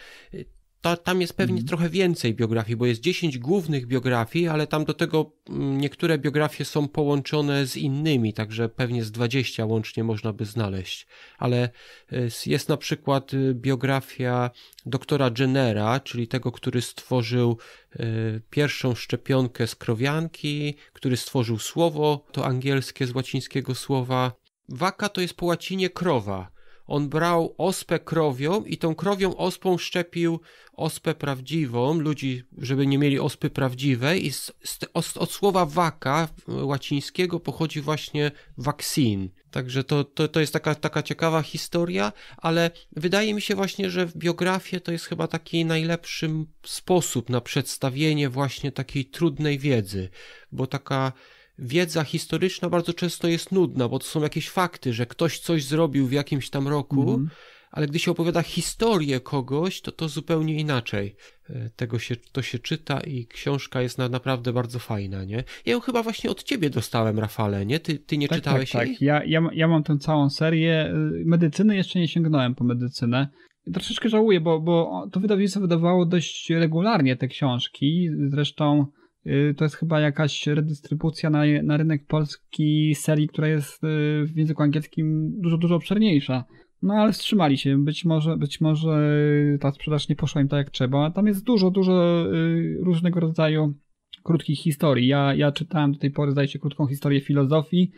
Speaker 1: To tam jest pewnie mhm. trochę więcej biografii, bo jest 10 głównych biografii, ale tam do tego mm, niektóre biografie są połączone z innymi, także pewnie z 20 łącznie można by znaleźć. Ale y, jest na przykład y, biografia doktora Jennera, czyli tego, który stworzył y, pierwszą szczepionkę z krowianki, który stworzył słowo to angielskie z łacińskiego słowa. Waka to jest po łacinie krowa on brał ospę krowią i tą krowią ospą szczepił ospę prawdziwą, ludzi, żeby nie mieli ospy prawdziwej i z, z, od słowa waka e, łacińskiego pochodzi właśnie vaccine. Także to, to, to jest taka, taka ciekawa historia, ale wydaje mi się właśnie, że w biografię to jest chyba taki najlepszy sposób na przedstawienie właśnie takiej trudnej wiedzy, bo taka wiedza historyczna bardzo często jest nudna, bo to są jakieś fakty, że ktoś coś zrobił w jakimś tam roku, mm ale gdy się opowiada historię kogoś, to to zupełnie inaczej. E, tego się, to się czyta i książka jest na, naprawdę bardzo fajna, nie? Ja ją chyba właśnie od ciebie dostałem, Rafale, nie? Ty, ty nie tak, tak czytałeś tak, jej? Tak, ja, ja,
Speaker 2: ja mam tę całą serię. E, medycyny jeszcze nie sięgnąłem po medycynę troszeczkę żałuję, bo, bo to wydawnictwo wydawało dość regularnie te książki. Zresztą Y, to jest chyba jakaś redystrybucja na, na rynek polski serii, która jest y, w języku angielskim dużo, dużo obszerniejsza. No ale wstrzymali się. Być może, być może y, ta sprzedaż nie poszła im tak jak trzeba. Tam jest dużo, dużo różnego rodzaju krótkich historii. Ja, ja czytałem do tej pory, zdaje się, krótką historię filozofii,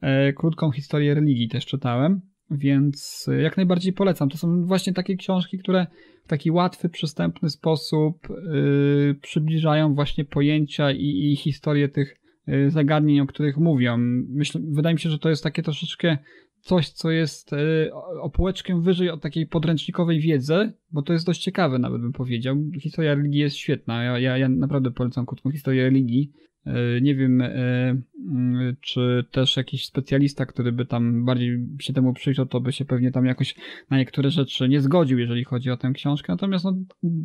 Speaker 2: e, krótką historię religii też czytałem. Więc e, jak najbardziej polecam. To są właśnie takie książki, które w taki łatwy, przystępny sposób yy, przybliżają właśnie pojęcia i, i historię tych e, zagadnień, o których mówią. Myślę, wydaje mi się, że to jest takie troszeczkę coś, co jest yy, o półeczkę wyżej od takiej podręcznikowej wiedzy, bo to jest dość ciekawe, nawet bym powiedział. Historia religii jest świetna. Ja, ja, ja naprawdę polecam krótką historię religii. E, nie wiem, e, mm, czy też jakiś specjalista, który by tam bardziej się temu przyjrzał, to by się pewnie tam jakoś na niektóre rzeczy nie zgodził, jeżeli chodzi o tę książkę. Natomiast no,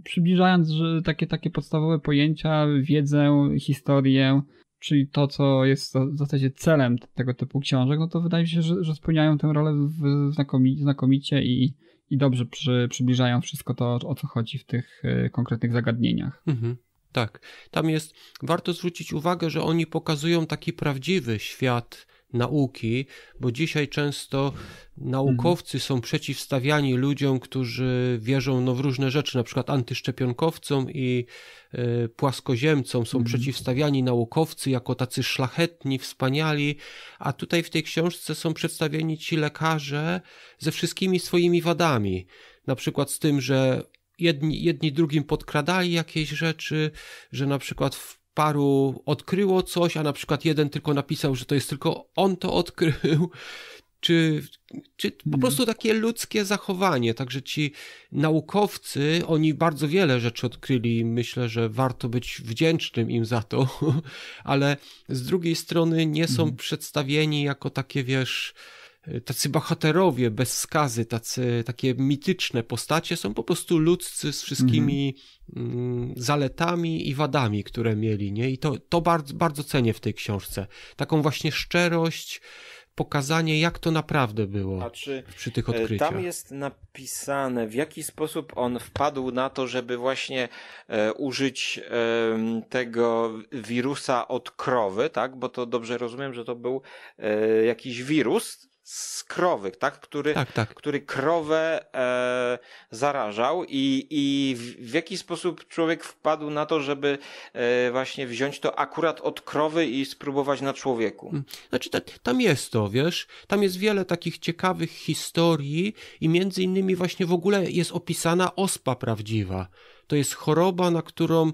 Speaker 2: przybliżając że takie, takie podstawowe pojęcia, wiedzę, historię, czyli to, co jest w zasadzie celem tego typu książek, no to wydaje mi się, że, że spełniają tę rolę w, znakomicie, znakomicie i, i dobrze przy, przybliżają wszystko to, o co chodzi w tych e, konkretnych zagadnieniach.
Speaker 1: Mhm. Tak, tam jest, warto zwrócić uwagę, że oni pokazują taki prawdziwy świat nauki, bo dzisiaj często naukowcy są przeciwstawiani ludziom, którzy wierzą no, w różne rzeczy, na przykład antyszczepionkowcom i y, płaskoziemcom są mhm. przeciwstawiani naukowcy jako tacy szlachetni, wspaniali, a tutaj w tej książce są przedstawieni ci lekarze ze wszystkimi swoimi wadami. Na przykład z tym, że jedni, jedni drugim podkradali jakieś rzeczy, że na przykład w paru odkryło coś, a na przykład jeden tylko napisał, że to jest tylko on to odkrył. <laughs> Czy, czy po mhm. prostu takie ludzkie zachowanie. Także ci naukowcy, oni bardzo wiele rzeczy odkryli. Myślę, że warto być wdzięcznym im za to, <laughs> ale z drugiej strony nie są mhm. przedstawieni jako takie, wiesz, tacy bohaterowie bez skazy, tacy, takie mityczne postacie są po prostu ludzcy z wszystkimi mm. zaletami i wadami, które mieli, nie? I to, to bardzo, bardzo cenię w tej książce. Taką właśnie szczerość, pokazanie, jak to naprawdę było czy, przy tych e, odkryciach. Tam
Speaker 3: jest napisane, w jaki sposób on wpadł na to, żeby właśnie e, użyć e, tego wirusa od krowy, tak? Bo to dobrze rozumiem, że to był e, jakiś wirus, z krowy, tak? Który, tak, tak. który krowę e, zarażał i, i w, w jaki sposób człowiek wpadł na to, żeby e, właśnie wziąć to akurat od krowy i spróbować na człowieku. Mm. Znaczy ta,
Speaker 1: tam jest to, wiesz, tam jest wiele takich ciekawych historii i między innymi właśnie w ogóle jest opisana ospa prawdziwa. To jest choroba, na którą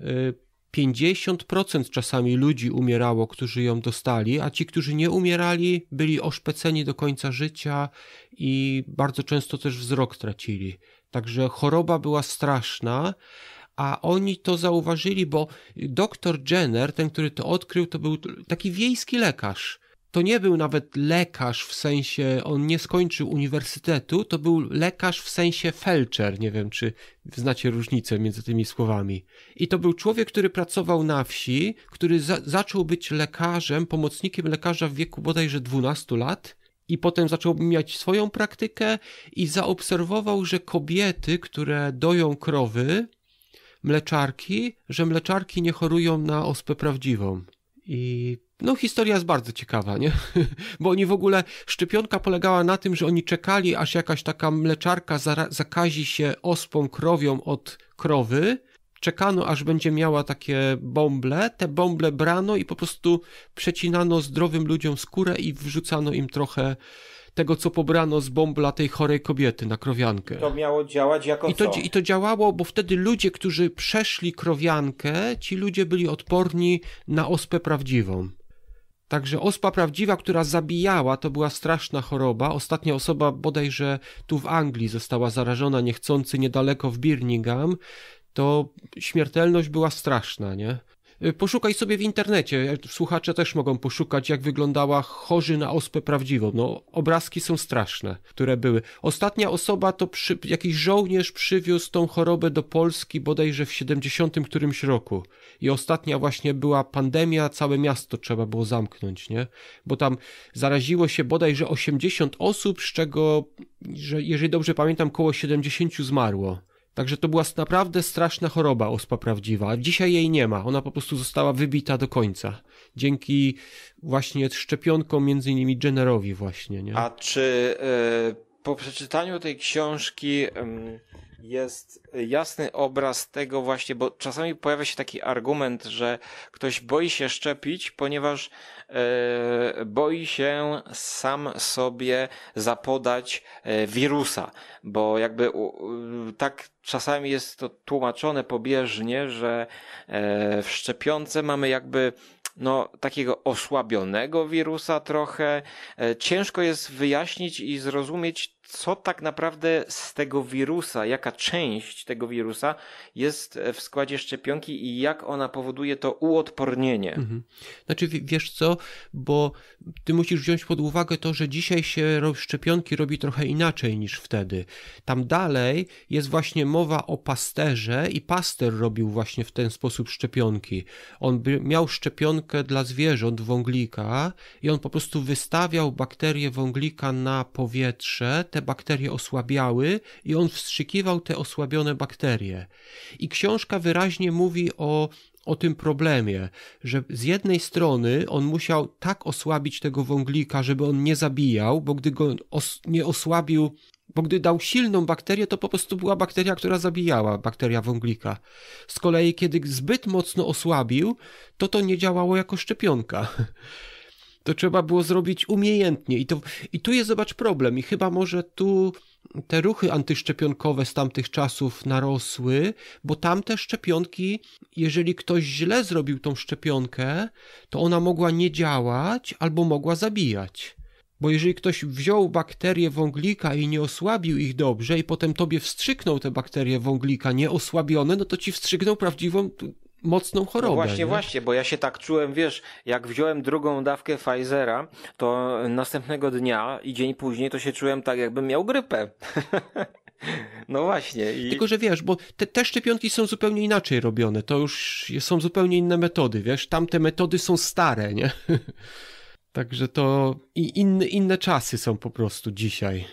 Speaker 1: y, 50% czasami ludzi umierało, którzy ją dostali, a ci, którzy nie umierali, byli oszpeceni do końca życia i bardzo często też wzrok tracili. Także choroba była straszna, a oni to zauważyli, bo doktor Jenner, ten, który to odkrył, to był taki wiejski lekarz to nie był nawet lekarz w sensie, on nie skończył uniwersytetu, to był lekarz w sensie felczer. Nie wiem, czy znacie różnicę między tymi słowami. I to był człowiek, który pracował na wsi, który za zaczął być lekarzem, pomocnikiem lekarza w wieku bodajże 12 lat. I potem zaczął mieć swoją praktykę i zaobserwował, że kobiety, które doją krowy, mleczarki, że mleczarki nie chorują na ospę prawdziwą. I no, historia jest bardzo ciekawa, nie? <laughs> Bo oni w ogóle, szczepionka polegała na tym, że oni czekali, aż jakaś taka mleczarka zakazi się ospą krowią od krowy. Czekano, aż będzie miała takie bąble. Te bąble brano i po prostu przecinano zdrowym ludziom skórę i wrzucano im trochę tego, co pobrano z bąbla tej chorej kobiety na krowiankę.
Speaker 3: To miało działać jako I to, co? I
Speaker 1: to działało, bo wtedy ludzie, którzy przeszli krowiankę, ci ludzie byli odporni na ospę prawdziwą. Także ospa prawdziwa, która zabijała, to była straszna choroba. Ostatnia osoba bodajże tu w Anglii została zarażona niechcący niedaleko w Birmingham. To śmiertelność była straszna, nie? Y, poszukaj sobie w internecie, słuchacze też mogą poszukać, jak wyglądała chorzy na ospę prawdziwą. No, obrazki są straszne, które były. Ostatnia osoba to przy, jakiś żołnierz przywiózł tą chorobę do Polski bodajże w 70 którymś roku. I ostatnia właśnie była pandemia, całe miasto trzeba było zamknąć, nie? Bo tam zaraziło się bodajże 80 osób, z czego, że jeżeli dobrze pamiętam, koło 70 zmarło. Także to była naprawdę straszna choroba ospa prawdziwa. Dzisiaj jej nie ma. Ona po prostu została wybita do końca. Dzięki właśnie szczepionkom, między innymi Jennerowi właśnie. Nie? A
Speaker 3: czy... Yy po przeczytaniu tej książki jest jasny obraz tego właśnie, bo czasami pojawia się taki argument, że ktoś boi się szczepić, ponieważ e, boi się sam sobie zapodać e, wirusa, bo jakby tak czasami jest to tłumaczone pobieżnie, że e, w szczepionce mamy jakby no, takiego osłabionego wirusa trochę. E, ciężko jest wyjaśnić i zrozumieć co tak naprawdę z tego wirusa, jaka część tego wirusa jest w składzie szczepionki i jak ona powoduje to uodpornienie. Mhm.
Speaker 1: Znaczy, wiesz co, bo ty musisz wziąć pod uwagę to, że dzisiaj się szczepionki robi trochę inaczej niż wtedy. Tam dalej jest właśnie mowa o pasterze i paster robił właśnie w ten sposób szczepionki. On miał szczepionkę dla zwierząt wąglika i on po prostu wystawiał bakterie wąglika na powietrze, te bakterie osłabiały i on wstrzykiwał te osłabione bakterie. I książka wyraźnie mówi o o tym problemie, że z jednej strony on musiał tak osłabić tego wąglika, żeby on nie zabijał, bo gdy go os nie osłabił, bo gdy dał silną bakterię, to po prostu była bakteria, która zabijała, bakteria wąglika. Z kolei, kiedy zbyt mocno osłabił, to to nie działało jako szczepionka to trzeba było zrobić umiejętnie. I, to, I tu jest, zobacz, problem. I chyba może tu te ruchy antyszczepionkowe z tamtych czasów narosły, bo tamte szczepionki, jeżeli ktoś źle zrobił tą szczepionkę, to ona mogła nie działać albo mogła zabijać. Bo jeżeli ktoś wziął bakterie wąglika i nie osłabił ich dobrze, i potem tobie wstrzyknął te bakterie wąglika nieosłabione, no to ci wstrzyknął prawdziwą mocną no chorobę. No właśnie, nie? właśnie,
Speaker 3: bo ja się tak czułem, wiesz, jak wziąłem drugą dawkę Pfizera, to następnego dnia i dzień później to się czułem tak, jakbym miał grypę. <laughs> No właśnie. I... Tylko,
Speaker 1: że wiesz, bo te, te, szczepionki są zupełnie inaczej robione. To już są zupełnie inne metody, wiesz? Tamte metody są stare, nie? <laughs> Także to. I inne, inne czasy są po prostu dzisiaj.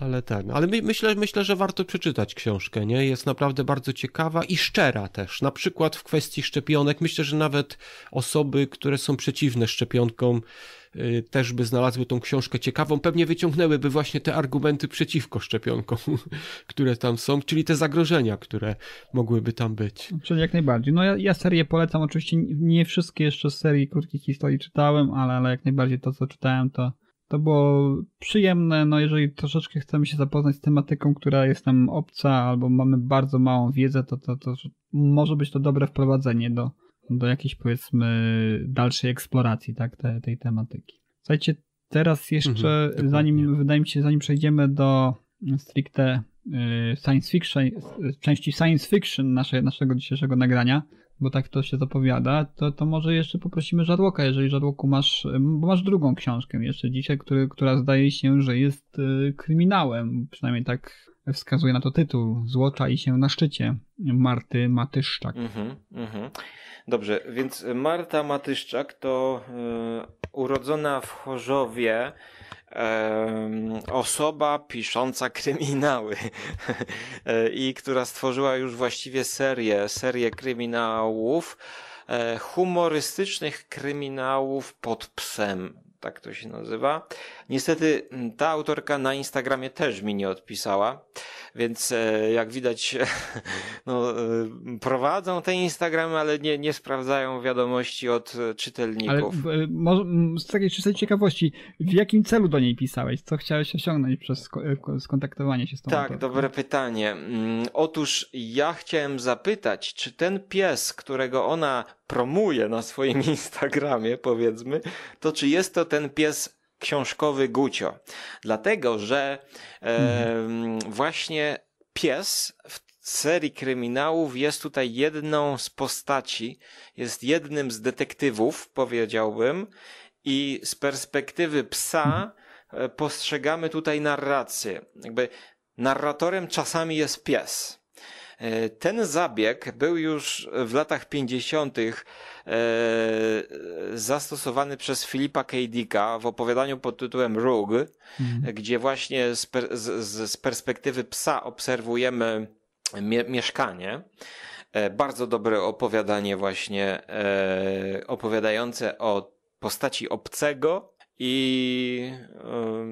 Speaker 1: Ale ten, ale my, myślę, myślę, że warto przeczytać książkę, nie? Jest naprawdę bardzo ciekawa i szczera też. Na przykład w kwestii szczepionek, myślę, że nawet osoby, które są przeciwne szczepionkom, yy, też by znalazły tą książkę ciekawą. Pewnie wyciągnęłyby właśnie te argumenty przeciwko szczepionkom, <laughs> które tam są, czyli te zagrożenia, które mogłyby tam być.
Speaker 2: Czyli jak najbardziej. No ja, ja serię polecam. Oczywiście nie wszystkie jeszcze serii krótkich historii czytałem, ale, ale jak najbardziej to, co czytałem, to to było przyjemne, no jeżeli troszeczkę chcemy się zapoznać z tematyką, która jest nam obca, albo mamy bardzo małą wiedzę, to, to, to może być to dobre wprowadzenie do, do jakiejś powiedzmy dalszej eksploracji tak, te, tej tematyki. Słuchajcie, teraz jeszcze, mhm, zanim wydaje mi się, zanim przejdziemy do stricte y, science fiction, części science fiction nasze, naszego dzisiejszego nagrania, bo tak to się zapowiada, to, to może jeszcze poprosimy Żarłoka, jeżeli Żarłoku masz, bo masz drugą książkę jeszcze dzisiaj, który, która zdaje się, że jest y, kryminałem, przynajmniej tak wskazuje na to tytuł, Złocza i się na szczycie, Marty Matyszczak.
Speaker 3: Mm-hmm, mm-hmm. Dobrze, więc Marta Matyszczak to y, urodzona w Chorzowie, osoba pisząca kryminały <laughs> e, i która stworzyła już właściwie serię, serię kryminałów, e, humorystycznych kryminałów pod psem, tak to się nazywa. Niestety mm, ta autorka na Instagramie też mi nie odpisała, więc e, jak widać, <laughs> no, e, prowadzą te Instagramy, ale nie, nie sprawdzają wiadomości od e, czytelników.
Speaker 2: Ale, z takiej czystej ciekawości, w jakim celu do niej pisałeś? Co chciałeś osiągnąć przez skontaktowanie się z tą Tak, autorką?
Speaker 3: dobre pytanie. Mm, otóż ja chciałem zapytać, czy ten pies, którego ona promuje na swoim <laughs> Instagramie, powiedzmy, to czy jest to ten pies książkowy gucio. Dlatego, że mhm. właśnie pies w serii kryminałów jest tutaj jedną z postaci, jest jednym z detektywów, powiedziałbym, i z perspektywy psa mhm. e, postrzegamy tutaj narrację. Jakby narratorem czasami jest pies. E, ten zabieg był już w latach 50. E, zastosowany przez Filipa K. Dicka w opowiadaniu pod tytułem Rug, mhm. gdzie właśnie z, z, z perspektywy psa obserwujemy mie mieszkanie. E, bardzo dobre opowiadanie właśnie opowiadające o postaci obcego, i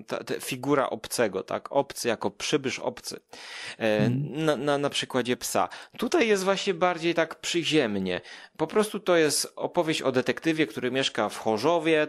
Speaker 3: ta, ta figura obcego, tak? Obcy jako przybysz obcy. E, mhm. Na, na, na przykładzie psa. Tutaj jest właśnie bardziej tak przyziemnie. Po prostu to jest opowieść o detektywie, który mieszka w Chorzowie,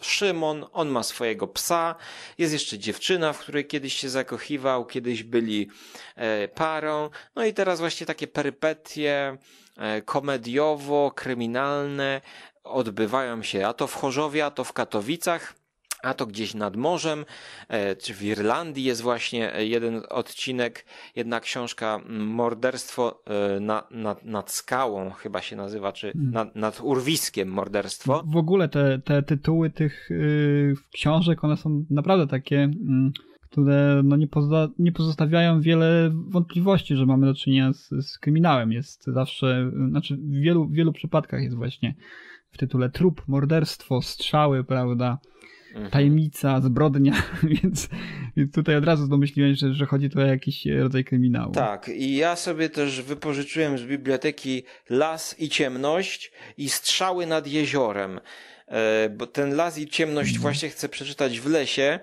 Speaker 3: Szymon, on ma swojego psa, jest jeszcze dziewczyna, w której kiedyś się zakochiwał, kiedyś byli e, parą, no i teraz właśnie takie perypetie e, komediowo, kryminalne, odbywają się a to w Chorzowie, a to w Katowicach a to gdzieś nad morzem, e, czy w Irlandii jest właśnie e, jeden odcinek, jedna książka Morderstwo e, na, nad, nad skałą chyba się nazywa, czy hmm. nad, nad urwiskiem morderstwo.
Speaker 2: W ogóle te, te tytuły tych yy, książek, one są naprawdę takie... Yy które no nie, poza, nie, pozostawiają wiele wątpliwości, że mamy do czynienia z, z, kryminałem. Jest zawsze, znaczy w wielu, wielu przypadkach jest właśnie w tytule trup, morderstwo, strzały, prawda? Mhm. Tajemnica, zbrodnia, <laughs> więc, tutaj od razu domyśliłem, się że chodzi tu o jakiś rodzaj kryminału. Tak,
Speaker 3: i ja sobie też wypożyczyłem z biblioteki Las i Ciemność i Strzały nad jeziorem. E, bo ten las i ciemność mhm. właśnie chcę przeczytać w lesie,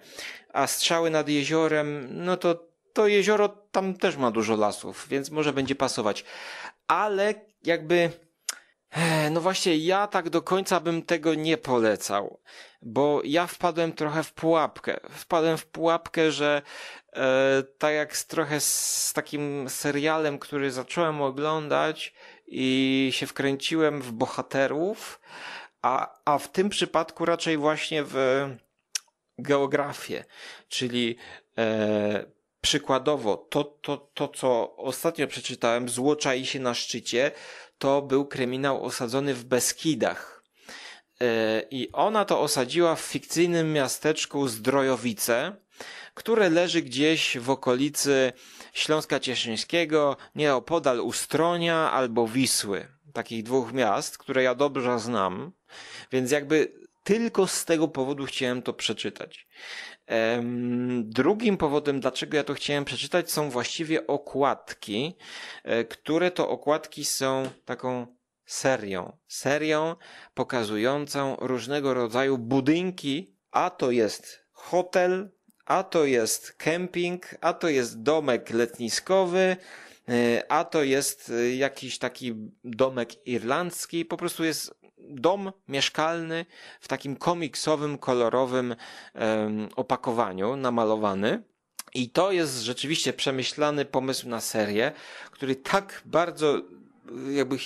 Speaker 3: a strzały nad jeziorem, no to to jezioro tam też ma dużo lasów, więc może będzie pasować. Ale jakby no właśnie, ja tak do końca bym tego nie polecał, bo ja wpadłem trochę w pułapkę. Wpadłem w pułapkę, że e, tak jak z, trochę z takim serialem, który zacząłem oglądać i się wkręciłem w bohaterów, a, a w tym przypadku raczej właśnie w geografię, czyli e, przykładowo to, to, to, co ostatnio przeczytałem, złoczai się na szczycie, to był kryminał osadzony w Beskidach. E, I ona to osadziła w fikcyjnym miasteczku Zdrojowice, które leży gdzieś w okolicy Śląska Cieszyńskiego, nieopodal Ustronia albo Wisły. Takich dwóch miast, które ja dobrze znam, więc jakby tylko z tego powodu chciałem to przeczytać. Drugim powodem, dlaczego ja to chciałem przeczytać, są właściwie okładki, e, które to okładki są taką serią. Serią pokazującą różnego rodzaju budynki, a to jest hotel, a to jest kemping, a to jest domek letniskowy, e, a to jest e, jakiś taki domek irlandzki, po prostu jest dom mieszkalny w takim komiksowym, kolorowym opakowaniu namalowany. I to jest rzeczywiście przemyślany pomysł na serię, który tak bardzo y, jakby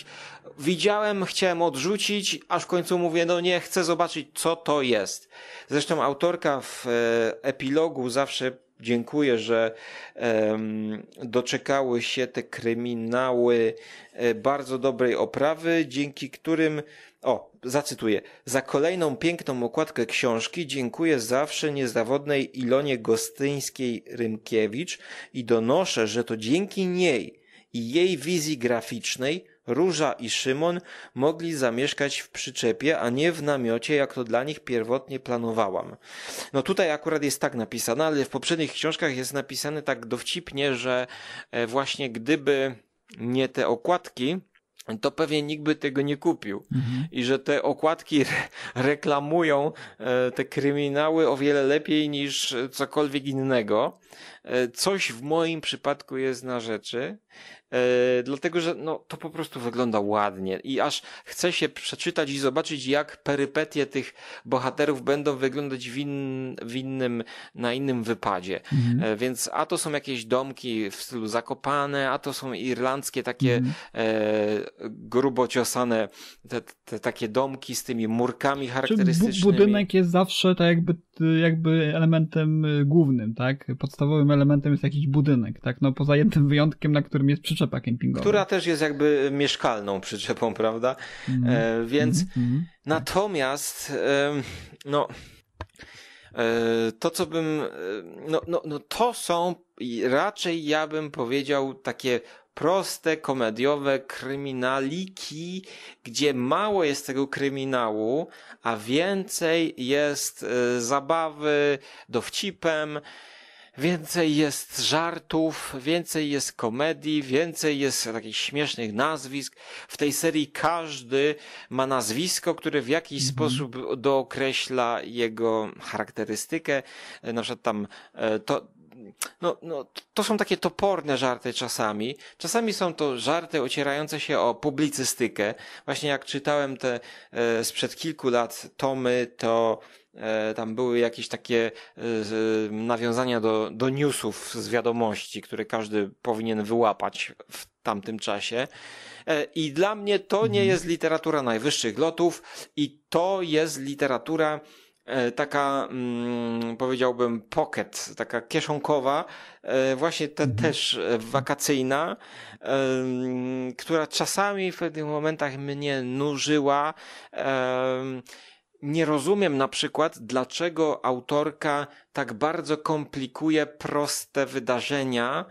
Speaker 3: widziałem, chciałem odrzucić, aż w końcu mówię, no nie, chcę zobaczyć, co to jest. Zresztą autorka w e, epilogu zawsze dziękuję, że um, doczekały się te kryminały e, bardzo dobrej oprawy, dzięki którym o, zacytuję. Za kolejną piękną okładkę książki dziękuję zawsze niezawodnej Ilonie Gostyńskiej-Rymkiewicz i donoszę, że to dzięki niej i jej wizji graficznej Róża i Szymon mogli zamieszkać w przyczepie, a nie w namiocie, jak to dla nich pierwotnie planowałam. No tutaj akurat jest tak napisane, ale w poprzednich książkach jest napisane tak dowcipnie, że e, właśnie gdyby nie te okładki, to pewnie nikt by tego nie kupił. Mhm. I że te okładki re reklamują e, te kryminały o wiele lepiej niż cokolwiek innego. E, coś w moim przypadku jest na rzeczy. E, dlatego, że no, to po prostu wygląda ładnie i aż chce się przeczytać i zobaczyć, jak perypetie tych bohaterów będą wyglądać w, in, w innym, na innym wypadzie. Mhm. E, więc a to są jakieś domki w stylu zakopane, a to są irlandzkie takie mhm. E, grubo ciosane te, te, takie domki z tymi murkami charakterystycznymi. Bu budynek
Speaker 2: jest zawsze tak jakby jakby elementem y, głównym, tak? Podstawowym elementem jest jakiś budynek, tak? No poza jednym <laughs> wyjątkiem, na którym jest przyczepa kempingowa. Która
Speaker 3: też jest jakby mieszkalną przyczepą, prawda? Mm. E, więc mm -hmm. natomiast no, e, no to, co bym, e, no, no, no to są raczej, ja bym powiedział, takie proste, komediowe kryminaliki, gdzie mało jest tego kryminału, a więcej jest y, zabawy dowcipem, więcej jest żartów, więcej jest komedii, więcej jest takich śmiesznych nazwisk. W tej serii każdy ma nazwisko, które w jakiś mm -hmm. sposób dookreśla jego charakterystykę. Y, na przykład tam y, to, no, no, to są takie toporne żarty czasami. Czasami są to żarty ocierające się o publicystykę. Właśnie jak czytałem te e, sprzed kilku lat tomy, to e, tam były jakieś takie e, nawiązania do, do newsów z wiadomości, które każdy powinien wyłapać w tamtym czasie. E, I dla mnie to nie mhm. jest literatura najwyższych lotów i to jest literatura E, taka mm, powiedziałbym pocket, taka kieszonkowa, e, właśnie te, mhm. też e, wakacyjna, mm, która czasami w pewnych momentach mnie nużyła. Mm, nie rozumiem na przykład, dlaczego autorka tak bardzo komplikuje proste wydarzenia,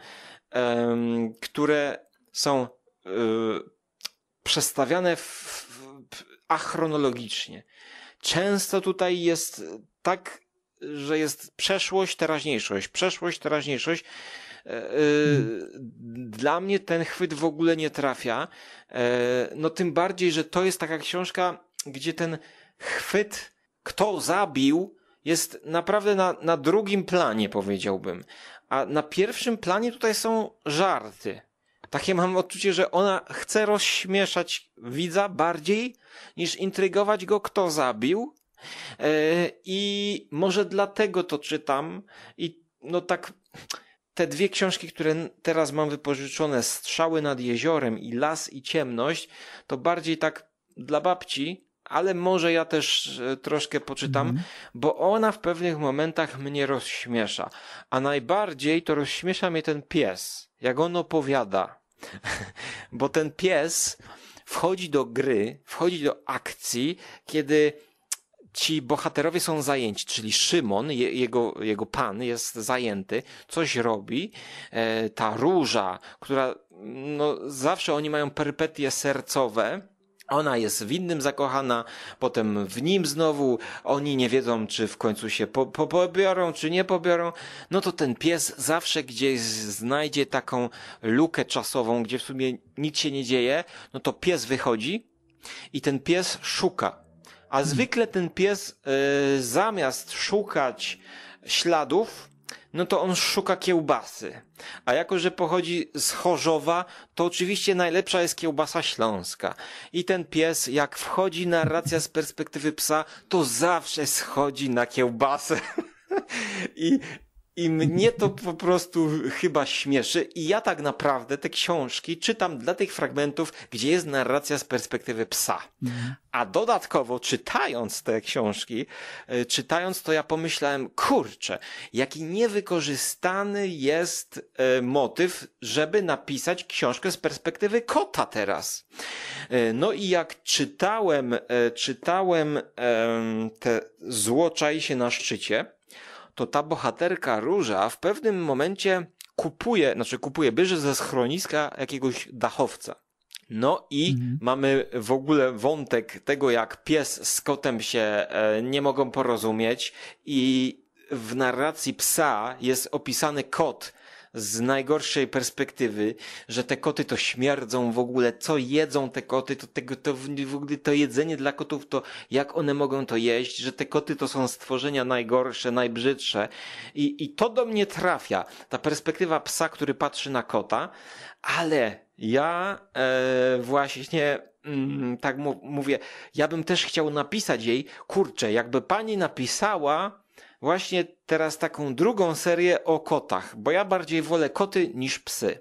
Speaker 3: które są przestawiane w, w, achronologicznie często tutaj jest tak, że jest przeszłość, teraźniejszość, przeszłość, teraźniejszość. E, e, dla mnie ten chwyt w ogóle nie trafia. E, no tym bardziej, że to jest taka książka, gdzie ten chwyt, kto zabił, jest naprawdę na, na drugim planie, powiedziałbym. A na pierwszym planie tutaj są żarty. Takie mam odczucie, że ona chce rozśmieszać widza bardziej niż intrygować go, kto zabił. E, I może dlatego to czytam i no tak te dwie książki, które teraz mam wypożyczone, Strzały nad jeziorem i Las i ciemność, to bardziej tak dla babci, ale może ja też e, troszkę poczytam, mm. bo ona w pewnych momentach mnie rozśmiesza. A najbardziej to rozśmiesza mnie ten pies, jak on opowiada. <laughs> Bo ten pies wchodzi do gry, wchodzi do akcji, kiedy ci bohaterowie są zajęci, czyli Szymon, jego, jego pan jest zajęty, coś robi, e, ta róża, która, no, zawsze oni mają perypetie sercowe, ona jest w innym zakochana, potem w nim znowu, oni nie wiedzą, czy w końcu się po, po, pobiorą, czy nie pobiorą. No to ten pies zawsze gdzieś znajdzie taką lukę czasową, gdzie w sumie nic się nie dzieje. No to pies wychodzi i ten pies szuka. A zwykle ten pies y, zamiast szukać śladów, no to on szuka kiełbasy. A jako, że pochodzi z Chorzowa, to oczywiście najlepsza jest kiełbasa śląska. I ten pies, jak wchodzi narracja z perspektywy psa, to zawsze schodzi na kiełbasę. <laughs> I, i mnie to po prostu chyba śmieszy. I ja tak naprawdę te książki czytam dla tych fragmentów, gdzie jest narracja z perspektywy psa. A dodatkowo, czytając te książki, e, czytając to, ja pomyślałem, kurczę, jaki niewykorzystany jest e, motyw, żeby napisać książkę z perspektywy kota teraz. E, no i jak czytałem, czytałem te złoczaj się na szczycie, to ta bohaterka Róża w pewnym momencie kupuje, znaczy kupuje, bierze ze schroniska jakiegoś dachowca. No i mhm. mamy w ogóle wątek tego, jak pies z kotem się e, nie mogą porozumieć i w narracji psa jest opisany kot, z najgorszej perspektywy, że te koty to śmierdzą w ogóle, co jedzą te koty, to tego, to w ogóle to jedzenie dla kotów, to jak one mogą to jeść, że te koty to są stworzenia najgorsze, najbrzydsze i, i to do mnie trafia, ta perspektywa psa, który patrzy na kota, ale ja e, właśnie mm, tak mówię, ja bym też chciał napisać jej, kurczę, jakby pani napisała właśnie teraz taką drugą serię o kotach, bo ja bardziej wolę koty niż psy.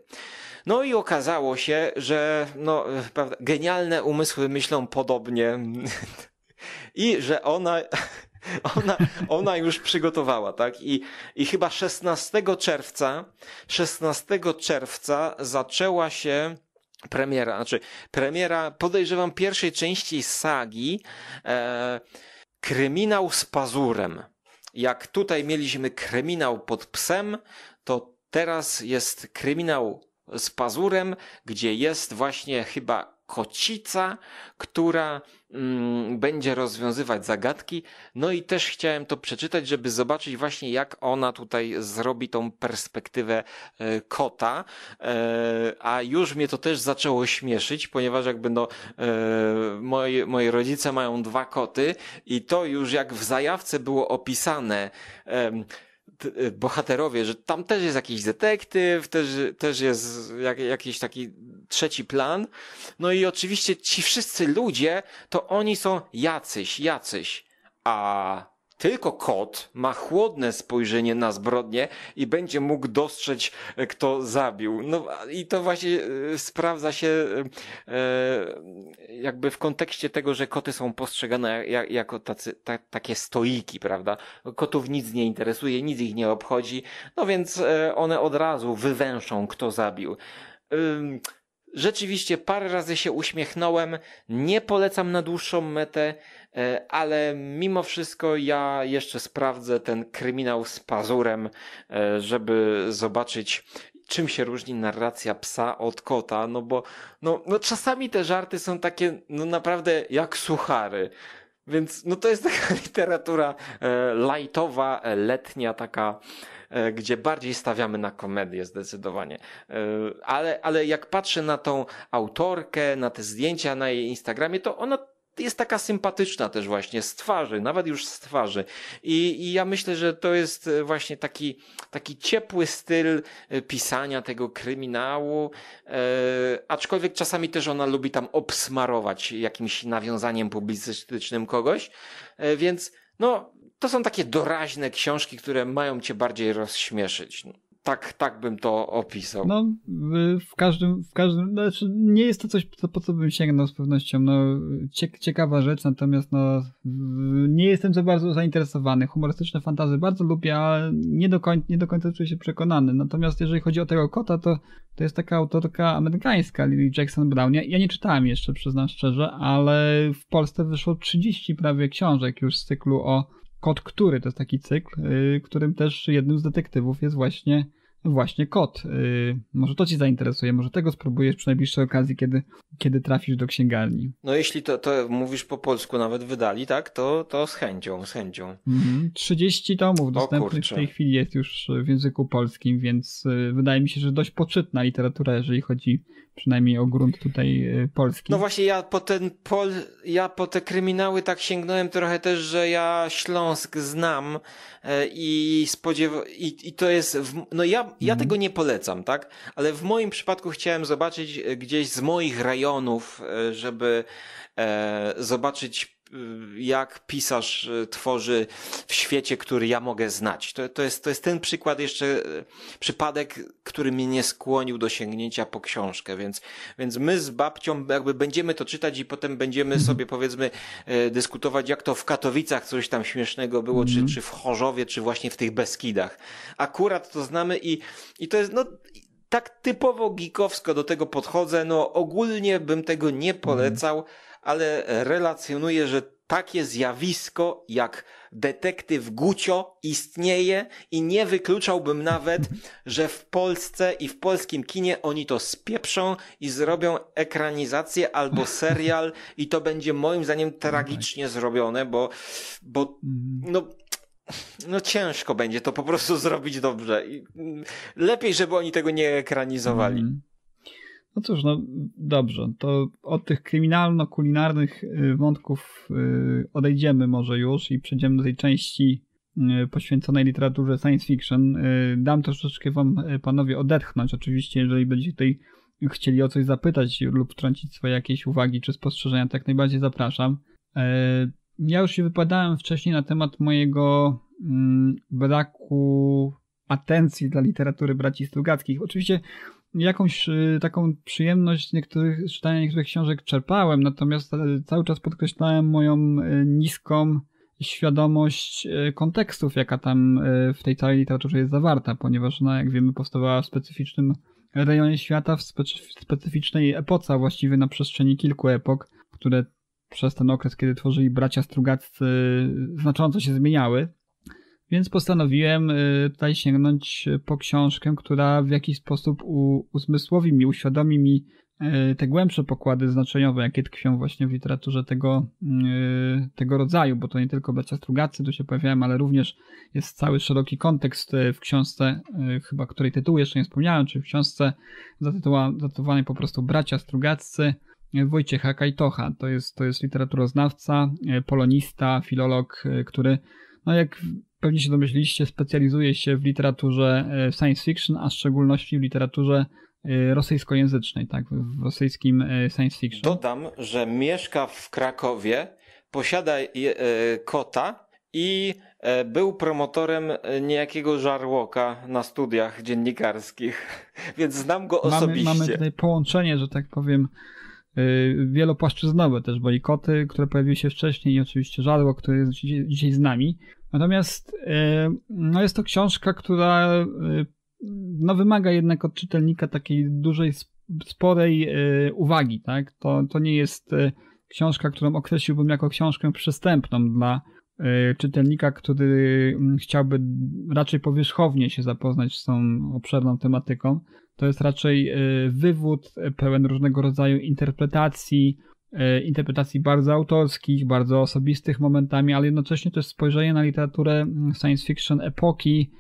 Speaker 3: No i okazało się, że no, prawda, genialne umysły myślą podobnie <laughs> i że ona <laughs> ona, ona już przygotowała, tak? I, I chyba 16 czerwca, 16 czerwca zaczęła się premiera, znaczy premiera, podejrzewam, pierwszej części sagi e, Kryminał z pazurem jak tutaj mieliśmy kryminał pod psem, to teraz jest kryminał z pazurem, gdzie jest właśnie chyba kocica, która mm, będzie rozwiązywać zagadki. No i też chciałem to przeczytać, żeby zobaczyć właśnie jak ona tutaj zrobi tą perspektywę e, kota. E, a już mnie to też zaczęło śmieszyć, ponieważ jakby no e, moi, moi rodzice mają dwa koty i to już jak w zajawce było opisane. Y, bohaterowie, że tam też jest jakiś detektyw, też, też jest jak, jakiś taki trzeci plan. No i oczywiście ci wszyscy ludzie, to oni są jacyś, jacyś. A tylko kot ma chłodne spojrzenie na zbrodnię i będzie mógł dostrzec, e, kto zabił. No i to właśnie e, sprawdza się e, jakby w kontekście tego, że koty są postrzegane jako tacy, ta, takie stoiki, prawda? Kotów nic nie interesuje, nic ich nie obchodzi, no więc one od razu wywęszą, kto zabił. Rzeczywiście parę razy się uśmiechnąłem, nie polecam na dłuższą metę. E, ale mimo wszystko ja jeszcze sprawdzę ten kryminał z pazurem, e, żeby zobaczyć, czym się różni narracja psa od kota, no bo no, no czasami te żarty są takie no naprawdę jak suchary. Więc no to jest <laughs> taka literatura e, lightowa, letnia, taka, e, gdzie bardziej stawiamy na komedię zdecydowanie. E, ale, ale jak patrzę na tą autorkę, na te zdjęcia na jej Instagramie, to ona jest taka sympatyczna też właśnie z twarzy, nawet już z twarzy. I, i ja myślę, że to jest e, właśnie taki, taki ciepły styl e, pisania tego kryminału, e, aczkolwiek czasami też ona lubi tam obsmarować jakimś nawiązaniem publicystycznym kogoś, e, więc no, to są takie doraźne książki, które mają cię bardziej rozśmieszyć tak, tak bym to opisał. No,
Speaker 2: w każdym, w każdym, znaczy nie jest to coś, po, po co bym sięgnął z pewnością, no, ciek, ciekawa rzecz, natomiast no, nie jestem za bardzo zainteresowany. Humorystyczne fantazy bardzo lubię, ale nie do, końca, nie do końca czuję się przekonany. Natomiast jeżeli chodzi o tego kota, to, to jest taka autorka amerykańska, Lily Jackson Brown. Ja, ja nie czytałem jeszcze, przyznam szczerze, ale w Polsce wyszło 30 prawie książek już z cyklu o Kot który to jest taki cykl, y, którym też jednym z detektywów jest właśnie właśnie kot. Y, może to ci zainteresuje, może tego spróbujesz przy najbliższej okazji, kiedy, kiedy trafisz do księgarni.
Speaker 3: No jeśli to, to mówisz po polsku, nawet wydali, tak? To, to z chęcią, z chęcią.
Speaker 2: Mhm. 30 tomów dostępnych w tej chwili jest już w języku polskim, więc y, wydaje mi się, że dość poczytna literatura, jeżeli chodzi przynajmniej o grunt tutaj e, polski. No
Speaker 3: właśnie, ja po, ten pol, ja po te kryminały tak sięgnąłem trochę też, że ja Śląsk znam e, i spodziewa i, i to jest, w... no ja, ja mhm. tego nie polecam, tak? Ale w moim przypadku chciałem zobaczyć e, gdzieś z moich rejonów, żeby zobaczyć Y, jak pisarz y, tworzy w świecie, który ja mogę znać. To, to, jest, to jest ten przykład jeszcze, y, przypadek, który mnie nie skłonił do sięgnięcia po książkę, więc, więc my z babcią jakby będziemy to czytać i potem będziemy mhm. sobie powiedzmy dyskutować, jak to w Katowicach coś tam śmiesznego było, czy, mhm. czy w Chorzowie, czy właśnie w tych Beskidach. Akurat to znamy i, i to jest, no, tak typowo geekowsko do tego podchodzę, no ogólnie bym tego nie mhm. polecał, ale relacjonuje, że takie zjawisko jak detektyw Gucio istnieje i nie wykluczałbym nawet, że w Polsce i w polskim kinie oni to spieprzą i zrobią ekranizację albo serial i to będzie moim zdaniem tragicznie zrobione, bo, bo no, no ciężko będzie to po prostu <laughs> zrobić dobrze. Lepiej, żeby oni tego nie ekranizowali. Mm.
Speaker 2: No cóż, no dobrze, to od tych kryminalno-kulinarnych y, wątków y, odejdziemy może już i przejdziemy do tej części y, poświęconej literaturze science fiction. Dam troszeczkę wam, panowie, odetchnąć oczywiście, jeżeli będziecie tutaj chcieli o coś zapytać lub wtrącić swoje jakieś uwagi czy spostrzeżenia, tak najbardziej zapraszam. Ja już się wypadałem wcześniej na temat mojego mm, braku atencji dla literatury braci Strugackich. Oczywiście jakąś y, taką przyjemność niektórych, czytania niektórych książek czerpałem, natomiast e, cały czas podkreślałem moją e, niską świadomość e, kontekstów, jaka tam w tej całej literaturze jest zawarta, ponieważ ona, jak wiemy, powstawała w specyficznym rejonie świata, w specyficznej epoce, a właściwie na przestrzeni kilku epok, które przez ten okres, kiedy tworzyli bracia strugaccy, znacząco się zmieniały. Więc postanowiłem y, tutaj sięgnąć y, po książkę, która w jakiś sposób uzmysłowi mi, uświadomi mi y, te głębsze pokłady znaczeniowe, jakie tkwią właśnie w literaturze tego, tego rodzaju, bo to nie tylko bracia Strugacy, tu się pojawiałem, ale również jest cały szeroki kontekst w książce, chyba której tytułu jeszcze nie wspomniałem, czyli w książce zatytułowanej po prostu Bracia Strugaccy Wojciecha Kajtocha. To jest, to jest literaturoznawca, polonista, filolog, który no jak pewnie się domyśliliście, specjalizuje się w literaturze e, science fiction, a w szczególności w literaturze e, rosyjskojęzycznej, tak, w rosyjskim e, science fiction.
Speaker 3: Dodam, że mieszka w Krakowie, posiada je, kota i był promotorem niejakiego żarłoka na studiach dziennikarskich, <laughs> więc znam go osobiście. Mamy, mamy tutaj
Speaker 2: połączenie, że tak powiem, Y, wielopłaszczyznowe też, bo i koty, które pojawiły się wcześniej i oczywiście Żarło, które jest dzisiaj z nami. Natomiast y, no jest to książka, która y, no wymaga jednak od czytelnika takiej dużej, sporej uwagi. Tak? To, to nie jest książka, którą określiłbym jako książkę przystępną dla E, czytelnika, który mm, chciałby raczej powierzchownie się zapoznać z tą obszerną tematyką. To jest raczej e, wywód pełen różnego rodzaju interpretacji, e, interpretacji bardzo autorskich, bardzo osobistych momentami, ale jednocześnie też spojrzenie na literaturę mm, science fiction epoki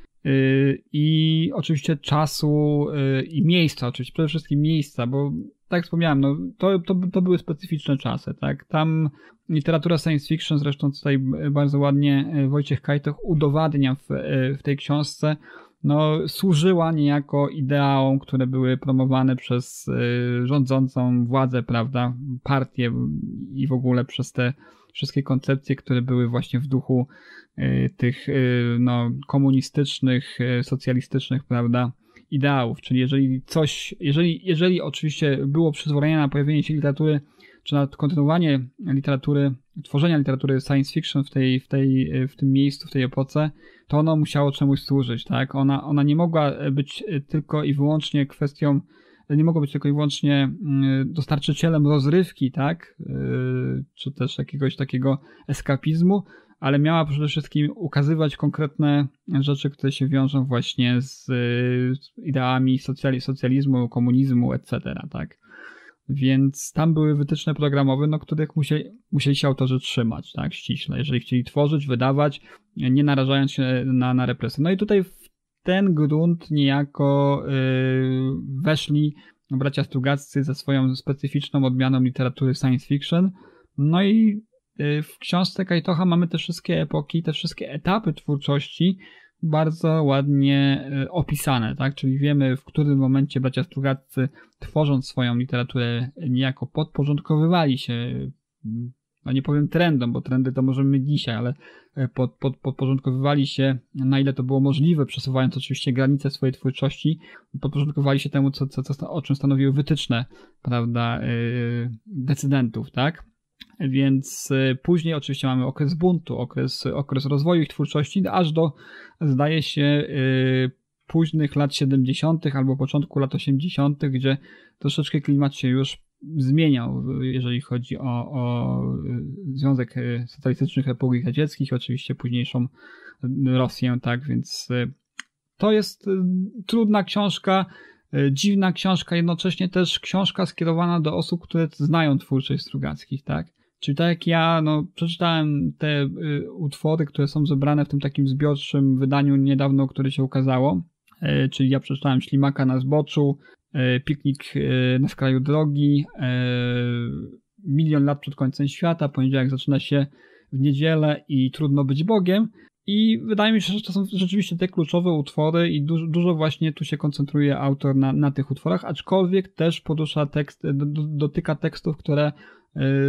Speaker 2: i oczywiście czasu i miejsca, oczywiście przede wszystkim miejsca, bo tak wspomniałem, no, to, to, to były specyficzne czasy, tak? Tam literatura science fiction, zresztą tutaj bardzo ładnie e, Wojciech Kajtoch udowadnia w, e, w tej książce, no, służyła niejako ideałom, które były promowane przez e, rządzącą władzę, prawda, partię i w ogóle przez te wszystkie koncepcje, które były właśnie w duchu tych no, komunistycznych, socjalistycznych, prawda, ideałów, czyli jeżeli coś, jeżeli, jeżeli oczywiście było przyzwolenie na pojawienie się literatury, czy na kontynuowanie literatury, tworzenia literatury science fiction w, tej, w, tej, w tym miejscu, w tej epoce, to ono musiało czemuś służyć, tak? Ona, ona nie mogła być tylko i wyłącznie kwestią, nie mogła być tylko i wyłącznie mm, dostarczycielem rozrywki, tak? Y, czy też jakiegoś takiego eskapizmu, ale miała przede wszystkim ukazywać konkretne rzeczy, które się wiążą właśnie z, z ideami socjali, socjalizmu, komunizmu, etc. Tak? Więc tam były wytyczne programowe, no, których musieli, musieli się autorzy trzymać, tak, ściśle, jeżeli chcieli tworzyć, wydawać, nie narażając się na, na represje. No i tutaj w ten grunt niejako yy, weszli bracia Strugaccy ze swoją specyficzną odmianą literatury science fiction, no i Y, w książce Kajtocha mamy te wszystkie epoki, te wszystkie etapy twórczości bardzo ładnie y, opisane, tak? Czyli wiemy, w którym momencie bracia Strugaccy, tworząc swoją literaturę, niejako podporządkowywali się, no nie powiem trendom, bo trendy to możemy dzisiaj, ale y, pod, pod, podporządkowywali się, na ile to było możliwe, przesuwając oczywiście granice swojej twórczości, podporządkowywali się temu, co, co, co o czym stanowiły wytyczne, prawda, yy, decydentów, tak? Więc e, później oczywiście mamy okres buntu, okres, okres rozwoju ich twórczości, aż do, zdaje się, e, późnych lat 70. albo początku lat 80., gdzie troszeczkę klimat się już zmieniał, jeżeli chodzi o, o e, Związek Socjalistycznych Republik Radzieckich, oczywiście późniejszą Rosję, tak, więc to jest trudna książka, E, dziwna książka, jednocześnie też książka skierowana do osób, które znają twórczość Strugackich, tak? Czyli tak jak ja no, przeczytałem te y, utwory, które są zebrane w tym takim zbiorczym wydaniu niedawno, które się ukazało, y, czyli ja przeczytałem Ślimaka na zboczu, y, Piknik na skraju drogi, Milion lat przed końcem świata, poniedziałek zaczyna się w niedzielę i trudno być Bogiem, i wydaje mi się, że to są rzeczywiście te kluczowe utwory i dużo, dużo właśnie tu się koncentruje autor na, na tych utworach, aczkolwiek też porusza tekst, e, do, dotyka tekstów, które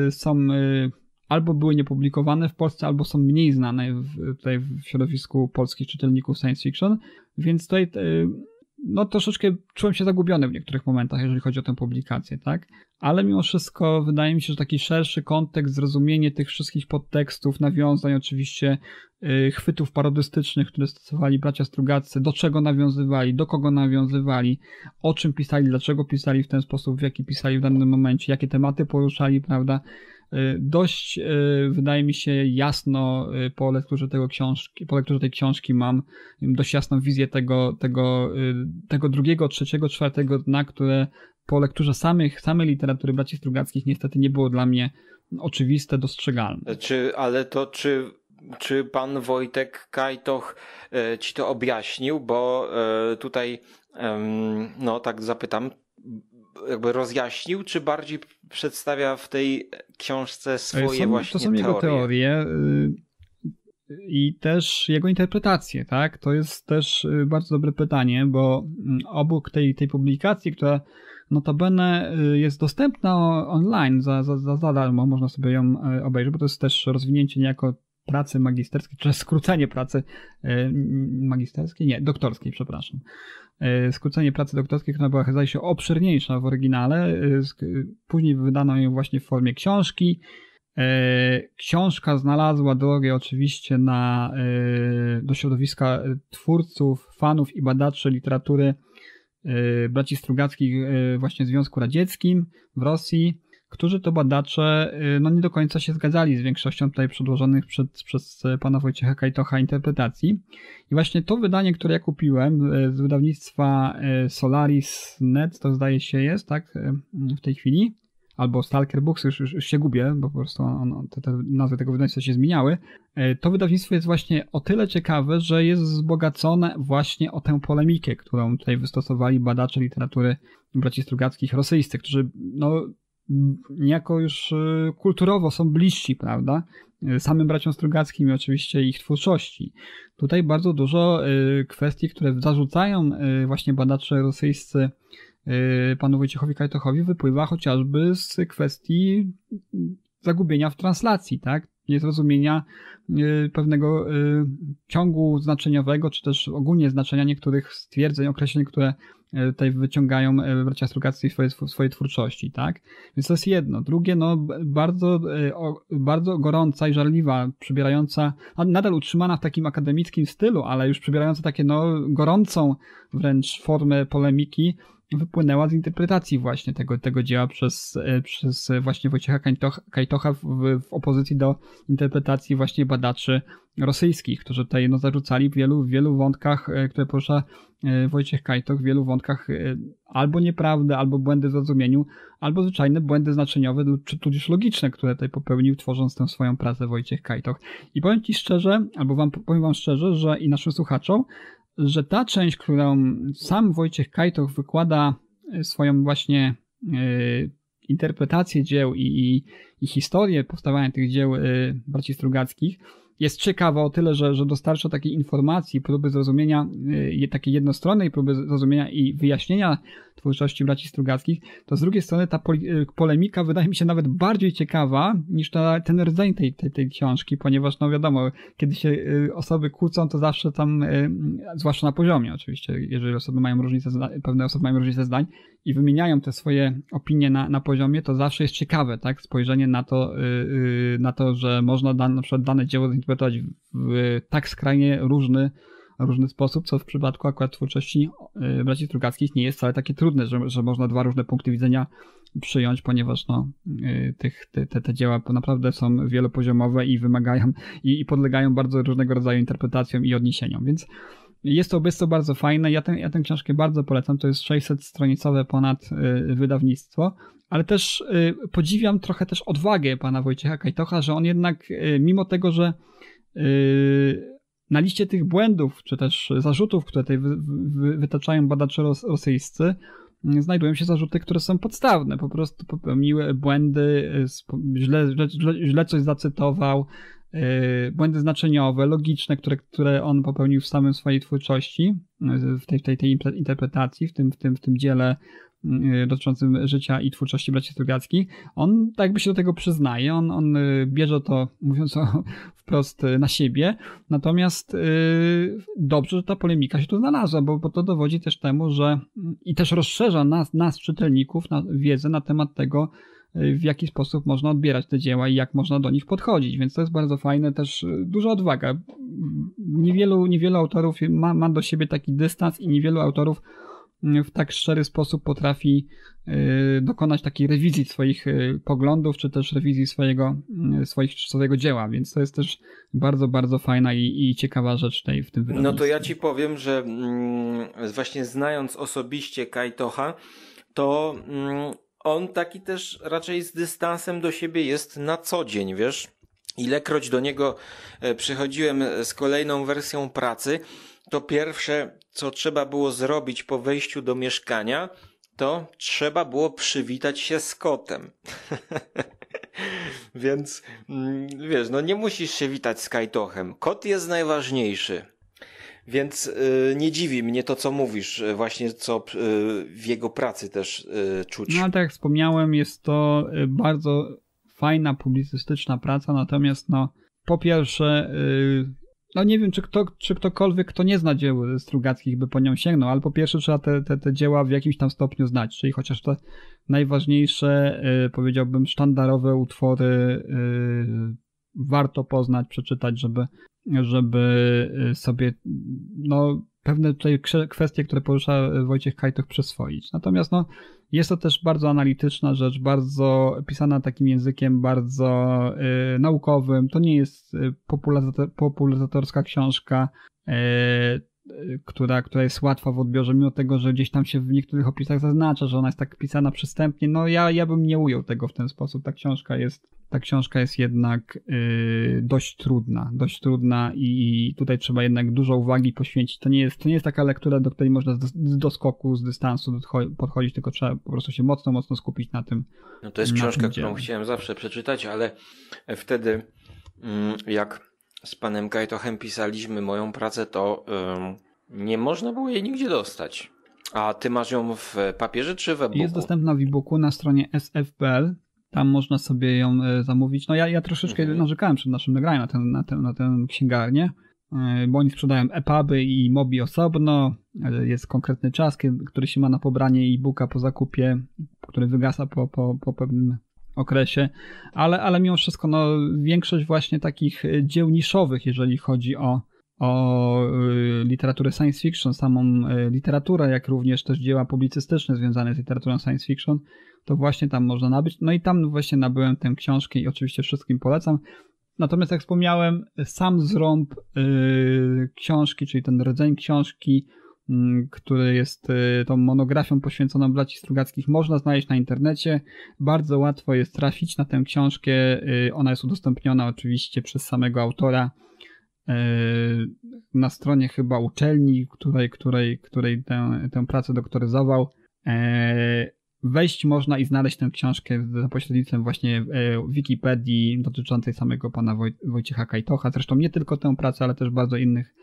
Speaker 2: y, są y, albo były niepublikowane w Polsce, albo są mniej znane w, tutaj w środowisku polskich czytelników science fiction, więc tutaj y, no troszeczkę czułem się zagubiony w niektórych momentach, jeżeli chodzi o tę publikację, tak? Ale mimo wszystko wydaje mi się, że taki szerszy kontekst, zrozumienie tych wszystkich podtekstów, nawiązań, oczywiście yy, chwytów parodystycznych, które stosowali bracia Strugacy, do czego nawiązywali, do kogo nawiązywali, o czym pisali, dlaczego pisali w ten sposób, w jaki pisali w danym momencie, jakie tematy poruszali, prawda? Y, dość, y, wydaje mi się, jasno y, po lekturze, tego książki, po lekturze tej książki mam dość jasną wizję tego, tego, tego drugiego, trzeciego, czwartego dna, które po lekturze samych, samej literatury braci Strugackich niestety nie było dla mnie oczywiste, dostrzegalne.
Speaker 3: Czy, ale to czy czy pan Wojtek Kajtoch ci to objaśnił, bo tutaj no tak zapytam, jakby rozjaśnił, czy bardziej przedstawia w tej książce e, swoje są, właśnie teorie? To są teorie.
Speaker 1: jego teorie
Speaker 2: y, i też jego interpretacje, tak? To jest też y, bardzo dobre pytanie, bo mm, obok tej, tej publikacji, która notabene y, jest dostępna online za, za, za, za darmo, można sobie ją obejrzeć, bo to jest też rozwinięcie niejako pracy magisterskiej, czy skrócenie pracy magisterskiej, nie, doktorskiej, przepraszam. E, skrócenie pracy doktorskiej, która była zdaje się obszerniejsza w oryginale. E, później wydano ją właśnie w formie książki. E, książka znalazła drogę oczywiście na, do środowiska twórców, fanów i badaczy literatury braci Strugackich właśnie w Związku Radzieckim w Rosji którzy to badacze y, no, nie do końca się zgadzali z większością tutaj przedłożonych przed, przez y, pana Wojciecha Kajtocha interpretacji. I właśnie to wydanie, które ja kupiłem y, z wydawnictwa Solaris Net, to zdaje się jest, tak, w tej chwili, albo Stalker Books, już, już, już się gubię, bo po prostu on, te, te nazwy tego wydawnictwa się zmieniały. To wydawnictwo jest właśnie o tyle ciekawe, że jest wzbogacone właśnie o tę polemikę, którą tutaj wystosowali badacze literatury braci Strugackich rosyjscy, którzy no, niejako już e, kulturowo są bliżsi, prawda? E, samym braciom Strugackim i oczywiście ich twórczości. Tutaj bardzo dużo e, kwestii, które zarzucają właśnie badacze rosyjscy panu Wojciechowi Kajtochowi wypływa chociażby z kwestii zagubienia w translacji, tak? niezrozumienia y, pewnego y, ciągu znaczeniowego, czy też ogólnie znaczenia niektórych stwierdzeń, określeń, które y, tutaj wyciągają bracia Strugacji swoje, swojej twórczości, tak? Więc to jest jedno. Drugie, no bardzo, bardzo gorąca i żarliwa, przybierająca, nadal utrzymana w takim akademickim stylu, ale już przybierająca takie no gorącą wręcz formę polemiki wypłynęła z interpretacji właśnie tego, tego dzieła przez, e, przez właśnie Wojciecha Kajtocha, w, w, opozycji do interpretacji właśnie badaczy rosyjskich, którzy tutaj no, zarzucali w wielu, wielu wątkach, e, które porusza e, Wojciech Kajtoch, w wielu wątkach albo nieprawdę, albo błędy w zrozumieniu, albo zwyczajne błędy znaczeniowe, czy tudzież logiczne, które tutaj popełnił, tworząc tę swoją pracę Wojciech Kajtoch. I powiem Ci szczerze, albo wam, powiem Wam szczerze, że i naszym słuchaczom, że ta część, którą sam Wojciech Kajtoch wykłada e, swoją właśnie e, interpretację dzieł i, i, i historię powstawania tych dzieł e, braci strugackich, jest ciekawa o tyle, że, że dostarcza takiej informacji, próby zrozumienia, y, takiej jednostronnej próby zrozumienia i wyjaśnienia twórczości braci Strugackich, to z drugiej strony ta y, polemika wydaje mi się nawet bardziej ciekawa niż ta, ten rdzeń tej, tej, tej książki, ponieważ no wiadomo, kiedy się y, osoby kłócą, to zawsze tam, zwłaszcza na poziomie oczywiście, jeżeli osoby mają różnicę, pewne osoby mają różnicę zdań, i wymieniają te swoje opinie na, na poziomie, to zawsze jest ciekawe, tak? Spojrzenie na to, yy, na to że można dan, na przykład dane dzieło zinterpretować w, w tak skrajnie różny, różny sposób, co w przypadku akurat twórczości yy, braci Strugackich nie jest wcale takie trudne, że, że można dwa różne punkty widzenia przyjąć, ponieważ no, yy, tych, te, te, te dzieła naprawdę są wielopoziomowe i wymagają i, i podlegają bardzo różnego rodzaju interpretacjom i odniesieniom, więc jest to obecnie bardzo fajne. Ja, ten, ja tę książkę bardzo polecam. To jest 600-stronicowe ponad y, wydawnictwo. Ale też y, podziwiam trochę też odwagę pana Wojciecha Kajtocha, że on jednak, y, mimo tego, że na liście tych błędów, czy też zarzutów, które tutaj wytaczają badacze rosyjscy, mm, znajdują się zarzuty, które są podstawne. Po prostu popełniły błędy, źle, źle, źle coś zacytował, Y, błędy znaczeniowe, logiczne, które, które on popełnił w samym swojej twórczości, y, w tej, tej, tej interpretacji, w tym, w tym, w tym dziele y, dotyczącym życia i twórczości braci Strugackich. On tak jakby się do tego przyznaje, on, on bierze to, <laughs> mówiąc o, wprost, na siebie. Natomiast dobrze, że ta polemika się tu znalazła, bo, bo to dowodzi też temu, że i też rozszerza nas, nas czytelników, na wiedzę na temat tego, w jaki sposób można odbierać te dzieła i jak można do nich podchodzić, więc to jest bardzo fajne, też y, duża odwaga. Niewielu, niewielu autorów ma, ma do siebie taki dystans i niewielu autorów mm, w tak szczery sposób potrafi y, dokonać takiej rewizji swoich y, poglądów, czy też rewizji swojego, mm, swoich, swojego dzieła, więc to jest też bardzo, bardzo fajna i, i ciekawa rzecz tej, w tym wydaniu. No to
Speaker 3: ja ci powiem, że mm, właśnie znając osobiście Kajtocha, to on taki też raczej z dystansem do siebie jest na co dzień, wiesz? Ilekroć do niego e, przychodziłem e, z kolejną wersją pracy, to pierwsze, co trzeba było zrobić po wejściu do mieszkania, to trzeba było przywitać się z kotem. <laughs> Więc mm, wiesz, no nie musisz się witać z kajtochem. Kot jest najważniejszy. Więc y, nie dziwi mnie to, co mówisz, y, właśnie co y, w jego pracy też y, czuć. No, tak
Speaker 2: jak wspomniałem, jest to y, bardzo fajna publicystyczna praca, natomiast no, po pierwsze, y, no nie wiem, czy, kto, czy ktokolwiek, kto nie zna dzieł Strugackich, by po nią sięgnął, ale po pierwsze trzeba te, te, te dzieła w jakimś tam stopniu znać, czyli chociaż te najważniejsze, powiedziałbym, sztandarowe utwory warto poznać, przeczytać, żeby żeby y, sobie no, pewne tutaj kwestie, które porusza y, Wojciech Kajtoch przyswoić. Natomiast no, jest to też bardzo analityczna rzecz, bardzo pisana takim językiem bardzo y, naukowym. To nie jest y, popularyzator, popularyzatorska książka, y, która, która jest łatwa w odbiorze, mimo tego, że gdzieś tam się w niektórych opisach zaznacza, że ona jest tak pisana przystępnie. No ja, ja bym nie ujął tego w ten sposób. Ta książka jest ta książka jest jednak y, dość trudna, dość trudna i tutaj trzeba jednak dużo uwagi poświęcić. To nie jest, to nie jest taka lektura, do której można z doskoku, z dystansu podchodzić, tylko trzeba po prostu się mocno, mocno skupić na tym.
Speaker 3: No to jest książka, którą chciałem zawsze przeczytać, ale wtedy mm, jak z panem Kajtochem pisaliśmy moją pracę, to nie można było jej nigdzie dostać. A ty masz ją w papierze czy w e-booku? Jest dostępna
Speaker 2: w e-booku na stronie sf.pl tam można sobie ją e, zamówić. No ja, ja troszeczkę mhm. narzekałem przed naszym nagraniem na tę na ten, na ten księgarnię, e, bo oni sprzedają epuby i mobi osobno. E, jest konkretny czas, który się ma na pobranie e-booka po zakupie, który wygasa po, po, po pewnym okresie, ale, ale mimo wszystko no, większość właśnie takich dzieł niszowych, jeżeli chodzi o, o literaturę science fiction, samą literaturę, jak również też dzieła publicystyczne związane z literaturą science fiction, to właśnie tam można nabyć. No i tam właśnie nabyłem tę książkę i oczywiście wszystkim polecam. Natomiast jak wspomniałem, sam zrąb yy, książki, czyli ten rdzeń książki, mm, który jest y, tą monografią poświęconą braci Strugackich, można znaleźć na internecie. Bardzo łatwo jest trafić na tę książkę. Y, ona jest udostępniona oczywiście przez samego autora y, na stronie chyba uczelni, której, której, której tę, tę pracę doktoryzował. E, wejść można i znaleźć tę książkę za pośrednictwem właśnie e, Wikipedii dotyczącej samego pana Woj Wojciecha Kajtocha. Zresztą nie tylko tę pracę, ale też bardzo innych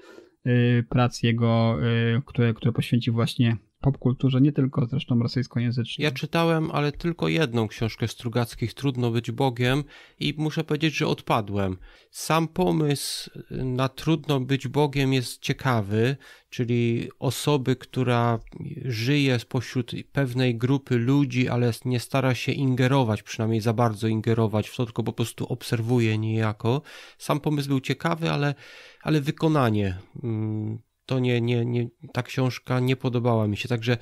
Speaker 2: e, prac jego, e, które, które poświęcił właśnie popkulturze, nie tylko zresztą rosyjskojęzycznej.
Speaker 1: Ja czytałem, ale tylko jedną książkę Strugackich, Trudno być Bogiem i muszę powiedzieć, że odpadłem. Sam pomysł na Trudno być Bogiem jest ciekawy, czyli osoby, która żyje spośród pewnej grupy ludzi, ale nie stara się ingerować, przynajmniej za bardzo ingerować w to, tylko po prostu obserwuje niejako. Sam pomysł był ciekawy, ale, ale wykonanie... Hmm, to nie, nie, nie, ta książka nie podobała mi się. Także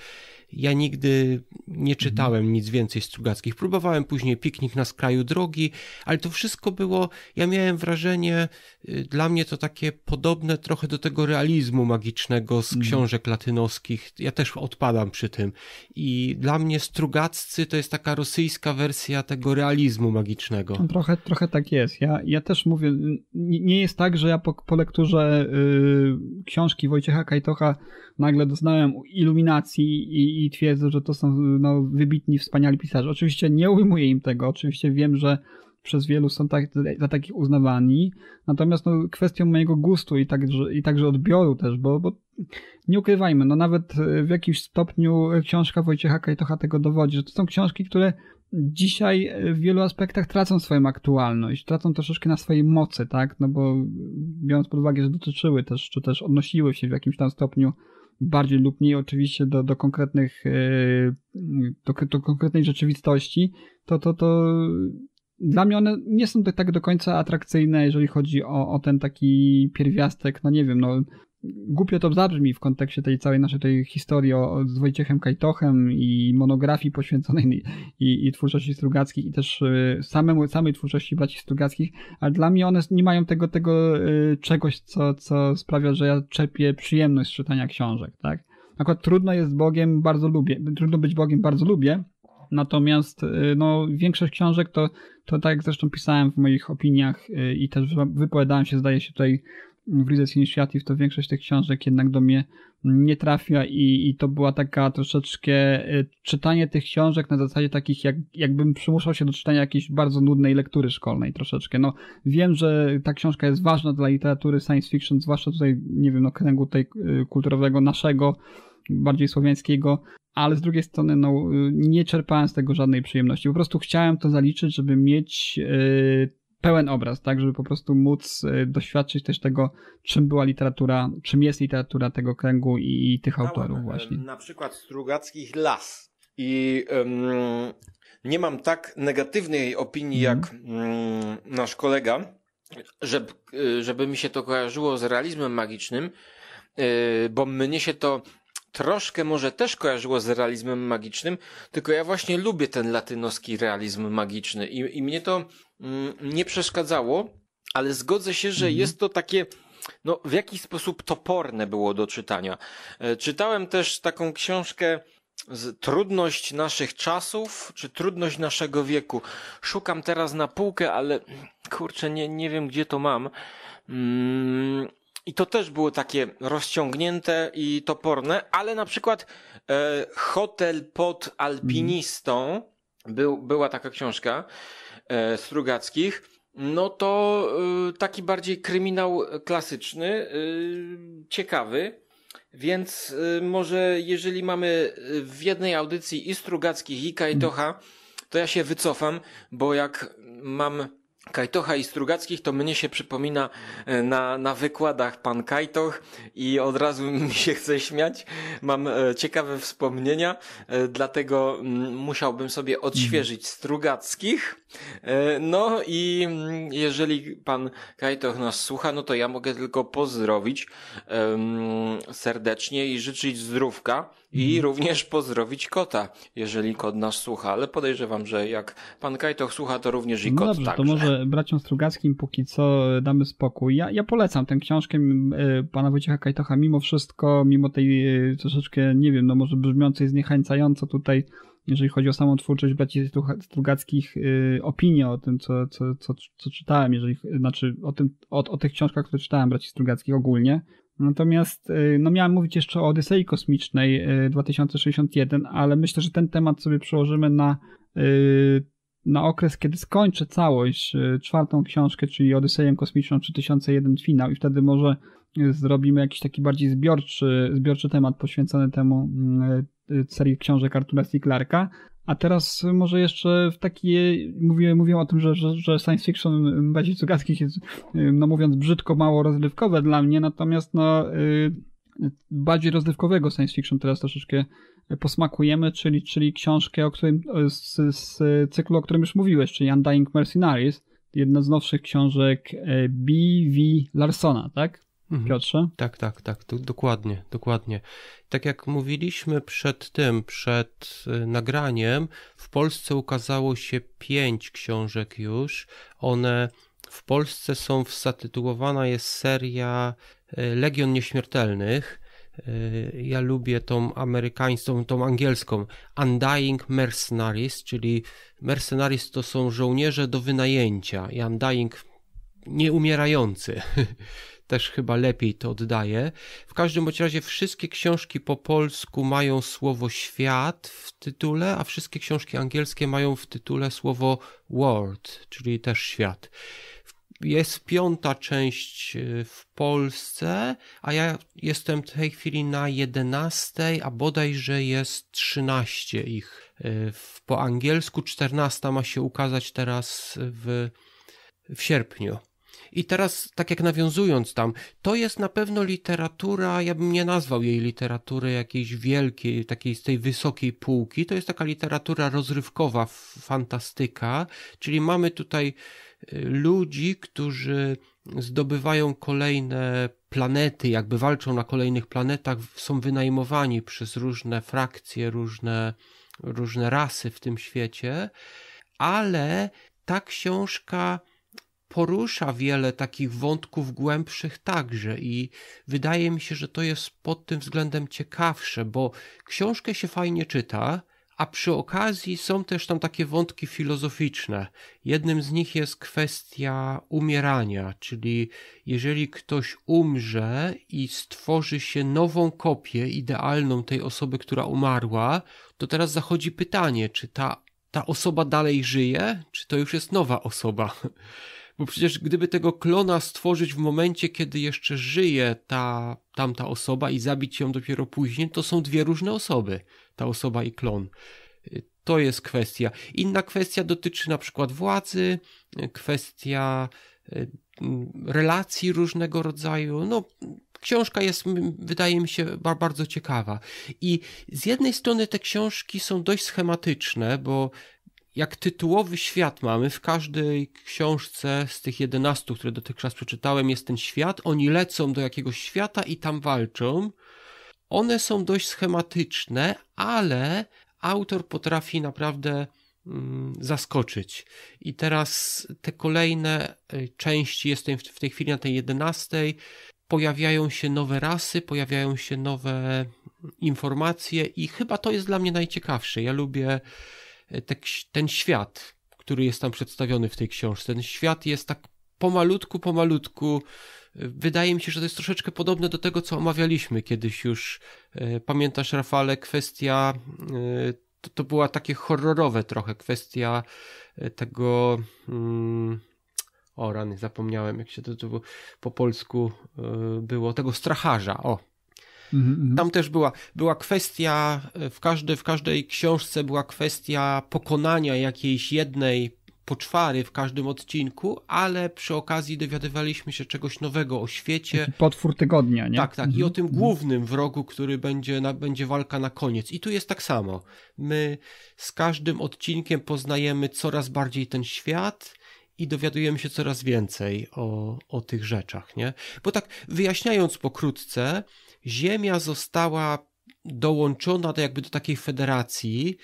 Speaker 1: ja nigdy nie mhm. czytałem nic więcej Strugackich. Próbowałem później piknik na skraju drogi, ale to wszystko było, ja miałem wrażenie, y, dla mnie to takie podobne trochę do tego realizmu magicznego z mhm. książek latynoskich. Ja też odpadam przy tym. I dla mnie Strugaccy to jest taka rosyjska wersja tego realizmu magicznego.
Speaker 2: Trochę, trochę tak jest. Ja, ja też mówię, nie jest tak, że ja po, po lekturze yy, książki Wojciecha Kajtocha nagle doznałem iluminacji i, i twierdzę, że to są no, wybitni, wspaniali pisarze. Oczywiście nie ujmuję im tego, oczywiście wiem, że przez wielu są tak, za takich uznawani, natomiast no, kwestią mojego gustu i także, i także odbioru też, bo, bo nie ukrywajmy, no nawet w jakimś stopniu książka Wojciecha Kajtocha tego dowodzi, że to są książki, które dzisiaj w wielu aspektach tracą swoją aktualność, tracą troszeczkę na swojej mocy, tak? No bo biorąc pod uwagę, że dotyczyły też, czy też odnosiły się w jakimś tam stopniu bardziej lub mniej oczywiście do, do konkretnych, e, do, do konkretnej rzeczywistości, to, to, to dla mnie one nie są tak do końca atrakcyjne, jeżeli chodzi o, o ten taki pierwiastek, no nie wiem, no głupio to zabrzmi w kontekście tej całej naszej tej historii o, z Wojciechem Kajtochem i monografii poświęconej i, i twórczości Strugackich i też y, samemu, samej twórczości braci Strugackich, ale dla mnie one nie mają tego, tego y, czegoś, co, co sprawia, że ja czepię przyjemność z czytania książek, tak? Akurat trudno jest Bogiem, bardzo lubię, trudno być Bogiem, bardzo lubię, Natomiast y, no, większość książek to, to tak jak zresztą pisałem w moich opiniach i też wypowiadałem się, zdaje się, tutaj w Readers Initiative, to większość tych książek jednak do mnie nie trafia i, i to była taka troszeczkę e, czytanie tych książek na zasadzie takich, jak, jakbym przymuszał się do czytania jakiejś bardzo nudnej lektury szkolnej troszeczkę. No wiem, że ta książka jest ważna dla literatury science fiction, zwłaszcza tutaj, nie wiem, no kręgu tej e, kulturowego naszego, bardziej słowiańskiego, ale z drugiej strony no, e, nie czerpałem z tego żadnej przyjemności. Po prostu chciałem to zaliczyć, żeby mieć yy, pełen obraz, tak, żeby po prostu móc y, doświadczyć też tego, czym była literatura, czym jest literatura tego kręgu i, i tych Dałem, autorów e, właśnie.
Speaker 3: Na przykład Strugackich Las i um, nie mam tak negatywnej opinii mhm. mm. jak um, nasz kolega, żeby, y, żeby mi się to kojarzyło z realizmem magicznym, y, bo mnie się to troszkę może też kojarzyło z realizmem magicznym, tylko ja właśnie lubię ten latynoski realizm magiczny i, i mnie to mm, nie przeszkadzało, ale zgodzę się, że mhm. jest to takie no, w jakiś sposób toporne było do czytania. E, czytałem też taką książkę z Trudność naszych czasów, czy Trudność naszego wieku. Szukam teraz na półkę, ale kurczę, nie, nie wiem gdzie to mam. Mm, i to też było takie rozciągnięte i toporne, ale na przykład e, Hotel pod alpinistą, był, była taka książka e, Strugackich, no to e, taki bardziej kryminał klasyczny, e, ciekawy. Więc e, może jeżeli mamy w jednej audycji i Strugackich, i Kajtocha, to ja się wycofam, bo jak mam Kajtocha i Strugackich, to mnie się przypomina e, na, na wykładach pan Kajtoch i od razu <laughs> mi się chce śmiać. Mam e, ciekawe wspomnienia, e, dlatego mm, musiałbym sobie odświeżyć mhm. Strugackich. No i mm, jeżeli pan Kajtoch nas słucha, no to ja mogę tylko pozdrowić serdecznie i życzyć zdrówka i mhm. również pozdrowić kota, jeżeli kot nas słucha, ale podejrzewam, że jak pan Kajtoch słucha, to również i no kot no dobrze, także. To
Speaker 2: może braciom Strugackim póki co damy spokój. Ja, ja polecam tę książkę y, pana Wojciecha Kajtocha mimo wszystko, mimo tej y, troszeczkę, nie wiem, no może brzmiącej zniechęcająco tutaj, jeżeli chodzi o samą twórczość braci Strugackich, y, opinię o tym, co, co, co, co czytałem, jeżeli, znaczy o, tym, o, o tych książkach, które czytałem braci Strugackich ogólnie. Natomiast no miałem mówić jeszcze o Odysei Kosmicznej 2061, ale myślę, że ten temat sobie przełożymy na na okres, kiedy skończę całość, y, czwartą książkę, czyli Odyseję Kosmiczną 3001 finał i wtedy może y, zrobimy jakiś taki bardziej zbiorczy, zbiorczy temat poświęcony temu mm, y, serii książek Artura C. Clarka. A teraz może jeszcze w takiej mówię, mówię o tym, że, że, że science fiction bardziej Cugackich jest, no mówiąc brzydko, mało rozrywkowe dla mnie, natomiast no bardziej rozrywkowego science fiction teraz troszeczkę posmakujemy, czyli, czyli książkę o którym, z, z cyklu, o którym już mówiłeś, czyli Undying Mercenaries, jedna z nowszych książek e, B.V.
Speaker 1: Larsona, tak? Mhm. Piotrze? Tak, tak, tak, to, dokładnie, dokładnie. Tak jak mówiliśmy przed tym, przed e, nagraniem, w Polsce ukazało się pięć książek już. One w Polsce są, zatytułowana jest seria e, Legion Nieśmiertelnych. Y, ja lubię tą amerykańską, tą angielską, Undying Mercenaries, czyli mercenaries to są żołnierze do wynajęcia i Undying nieumierający. <laughs> Też chyba lepiej to oddaje. W każdym bądź razie wszystkie książki po polsku mają słowo świat w tytule, a wszystkie książki angielskie mają w tytule słowo world, czyli też świat jest piąta część y, w Polsce, a ja jestem w tej chwili na 11, a bodajże jest 13 ich y, po angielsku. 14 ma się ukazać teraz w, w sierpniu. I teraz, tak jak nawiązując tam, to jest na pewno literatura, ja bym nie nazwał jej literatury jakiejś wielkiej, takiej z tej wysokiej półki. To jest taka literatura rozrywkowa, fantastyka, czyli mamy tutaj ludzi, którzy zdobywają kolejne planety, jakby walczą na kolejnych planetach, są wynajmowani przez różne frakcje, różne, różne rasy w tym świecie, ale ta książka porusza wiele takich wątków głębszych także i wydaje mi się, że to jest pod tym względem ciekawsze, bo książkę się fajnie czyta, a przy okazji są też tam takie wątki filozoficzne. Jednym z nich jest kwestia umierania, czyli jeżeli ktoś umrze i stworzy się nową kopię idealną tej osoby, która umarła, to teraz zachodzi pytanie, czy ta, ta osoba dalej żyje, czy to już jest nowa osoba. Bo przecież gdyby tego klona stworzyć w momencie, kiedy jeszcze żyje ta tamta osoba i zabić ją dopiero później, to są dwie różne osoby, ta osoba i klon. To jest kwestia. Inna kwestia dotyczy na przykład władzy, kwestia y, relacji różnego rodzaju. No, książka jest, wydaje mi się, bardzo ciekawa. I z jednej strony te książki są dość schematyczne, bo jak tytułowy świat mamy. W każdej książce z tych 11, które dotychczas przeczytałem, jest ten świat. Oni lecą do jakiegoś świata i tam walczą. One są dość schematyczne, ale autor potrafi naprawdę mm, zaskoczyć. I teraz te kolejne y, części, jestem w tej chwili na tej 11. Pojawiają się nowe rasy, pojawiają się nowe mm, informacje, i chyba to jest dla mnie najciekawsze. Ja lubię te, ten świat, który jest tam przedstawiony w tej książce. Ten świat jest tak pomalutku, pomalutku. Wydaje mi się, że to jest troszeczkę podobne do tego, co omawialiśmy kiedyś już. E, pamiętasz, Rafale, kwestia e, to, to była takie horrorowe trochę kwestia e, tego. Mm, o rany, zapomniałem, jak się to, to po polsku było, tego stracharza. O, Mhm, mhm. Tam też była, była kwestia, e, w, każdy, w każdej książce była kwestia pokonania jakiejś jednej poczwary w każdym odcinku, ale przy okazji dowiadywaliśmy się czegoś nowego o świecie. Taki
Speaker 2: potwór tygodnia, nie? Tak, tak. I o mhm,
Speaker 1: tym głównym wrogu, który będzie, na, będzie walka na koniec. I tu jest tak samo. My z każdym odcinkiem poznajemy coraz bardziej ten świat i dowiadujemy się coraz więcej o, o tych rzeczach, nie? Bo tak wyjaśniając pokrótce, Ziemia została dołączona do jakby do takiej federacji.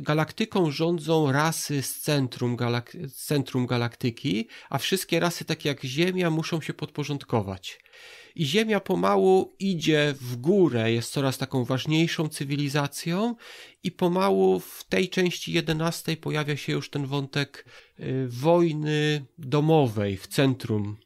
Speaker 1: Galaktyką rządzą rasy z centrum, galak centrum galaktyki, a wszystkie rasy takie jak Ziemia muszą się podporządkować. I Ziemia pomału idzie w górę, jest coraz taką ważniejszą cywilizacją i pomału w tej części 11 pojawia się już ten wątek y, wojny domowej w centrum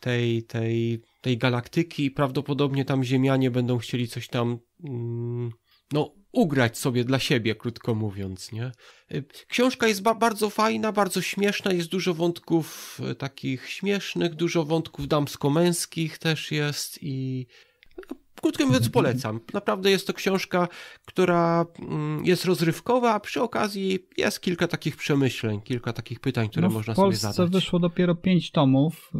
Speaker 1: tej, tej, tej galaktyki i prawdopodobnie tam Ziemianie będą chcieli coś tam mm, no, ugrać sobie dla siebie, krótko mówiąc, nie? Y, książka jest ba bardzo fajna, bardzo śmieszna, jest dużo wątków y, takich śmiesznych, dużo wątków damsko-męskich też jest i Krótko mówiąc, <laughs> polecam. Naprawdę jest to książka, która mm, jest rozrywkowa, a przy okazji jest kilka takich przemyśleń, kilka takich pytań, które no można sobie zadać. W
Speaker 2: Polsce wyszło dopiero pięć tomów y,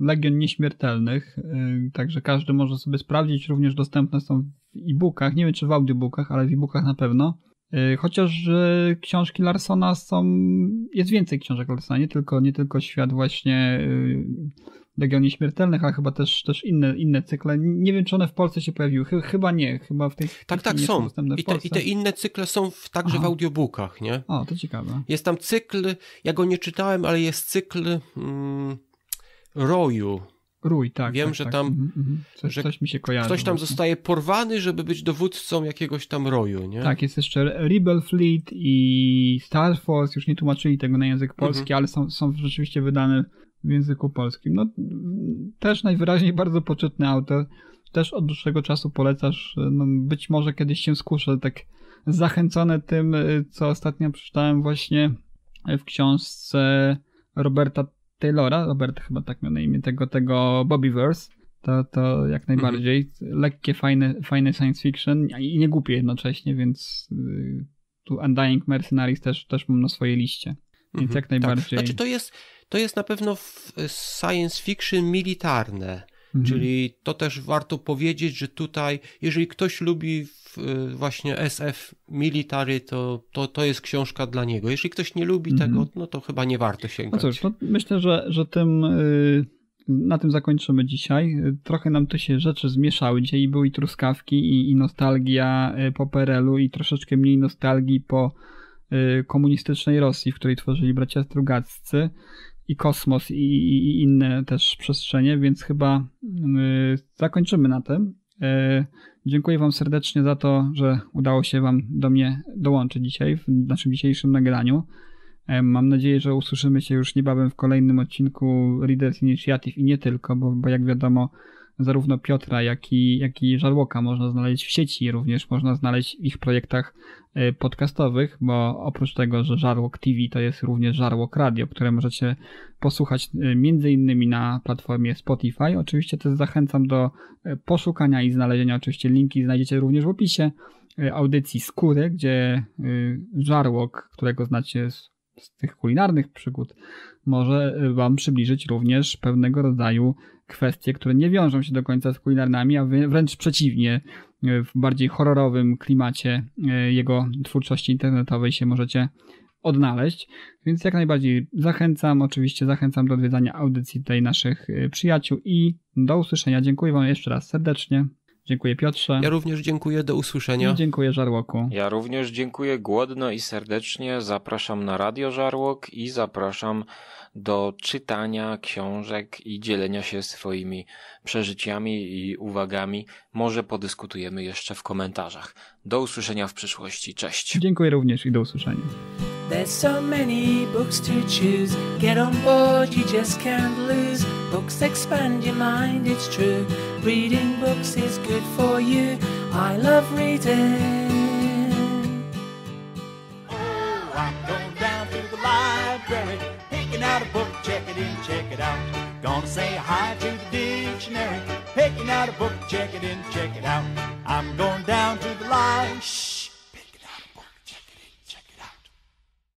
Speaker 2: Legion Nieśmiertelnych, y, także każdy może sobie sprawdzić. Również dostępne są w e-bookach. Nie wiem, czy w audiobookach, ale w e-bookach na pewno. Y, chociaż książki Larsona są. Jest więcej książek Larsona, nie tylko, nie tylko świat właśnie Legion Nieśmiertelnych, a chyba też, też inne, inne cykle. Nie wiem, czy one w Polsce się pojawiły. chyba nie, chyba w tej Tak, tak, są. I te, I te, inne
Speaker 1: cykle są w, także Aha. w audiobookach, nie? O, to ciekawe. Jest tam cykl, ja go nie czytałem, ale jest cykl mm, Roju. Rój, tak. Wiem, tak, że tak. tam. Mm, coś, że coś, mi się kojarzy. Ktoś tam właśnie. zostaje porwany, żeby być dowódcą jakiegoś tam roju, nie? Tak,
Speaker 2: jest jeszcze Rebel Fleet i Star Force. Już nie tłumaczyli tego na język polski, mm -hmm. ale są, są rzeczywiście wydane w języku polskim. No, też najwyraźniej bardzo poczytny autor. Też od dłuższego czasu polecasz. E, no, być może kiedyś się skuszę, tak zachęcony tym, e, co ostatnio przeczytałem właśnie w książce Roberta Taylora. Robert chyba tak miał na imię tego, tego Bobbyverse. To, to jak mhm. najbardziej. Mhm. Lekkie, fajne, fajne science fiction i nie głupie jednocześnie, więc y, tu Undying Mercenaries też, też mam na swojej liście. Więc mhm, jak tak. najbardziej. Tak. Znaczy
Speaker 1: to jest, to jest na pewno science fiction militarne. Mhm. Czyli to też warto powiedzieć, że tutaj, jeżeli ktoś lubi właśnie SF military, to, to, to jest książka dla niego. Jeżeli ktoś nie lubi mhm. tego, no to chyba nie warto sięgać. No cóż,
Speaker 2: no myślę, że, że tym y, na tym zakończymy dzisiaj. Trochę nam tu się rzeczy zmieszały. Dzisiaj i były i truskawki, i, i nostalgia y, po Perelu i troszeczkę mniej nostalgii po Y, komunistycznej Rosji, w której tworzyli bracia Strugaccy i kosmos i, i inne też przestrzenie, więc chyba y, zakończymy na tym. Y, dziękuję Wam serdecznie za to, że udało się Wam do mnie dołączyć dzisiaj w naszym dzisiejszym nagraniu. Mam nadzieję, że usłyszymy się już niebawem w kolejnym odcinku Readers Initiative i nie tylko, bo, bo jak wiadomo, zarówno Piotra, jak i, jak i Żarłoka można znaleźć w sieci, również można znaleźć w ich projektach e, podcastowych, bo oprócz tego, że Żarłok TV to jest również Żarłok Radio, które możecie posłuchać e, między innymi na platformie Spotify. Oczywiście też zachęcam do e, poszukania i znalezienia, oczywiście linki znajdziecie również w opisie audycji Skóry, gdzie Żarłok, którego znacie z z tych kulinarnych przygód może y, Wam przybliżyć również pewnego rodzaju kwestie, które nie wiążą się do końca z kulinarnami, a wręcz przeciwnie, y, w bardziej horrorowym klimacie y, jego twórczości internetowej się możecie odnaleźć. Więc jak najbardziej zachęcam, oczywiście zachęcam do odwiedzania audycji tej naszych przyjaciół i do usłyszenia. Dziękuję Wam jeszcze raz serdecznie. Dziękuję Piotrze. Ja również
Speaker 1: dziękuję, do usłyszenia. I dziękuję Żarłoku.
Speaker 3: Ja również dziękuję głodno i serdecznie. Zapraszam na Radio Żarłok i zapraszam do czytania książek i dzielenia się swoimi przeżyciami i uwagami. Może podyskutujemy jeszcze w komentarzach. Do usłyszenia w przyszłości. Cześć.
Speaker 2: Dziękuję również i do usłyszenia.
Speaker 1: There's so many books to choose. Get on board, you just can't lose. Books expand your mind, it's true. Reading books is good for you. I love reading. Oh, I'm going
Speaker 2: down to the library, picking out a book, check it in, check it out. Gonna say
Speaker 3: hi to the dictionary, picking out a book, check it in, check it out. I'm going down to the library.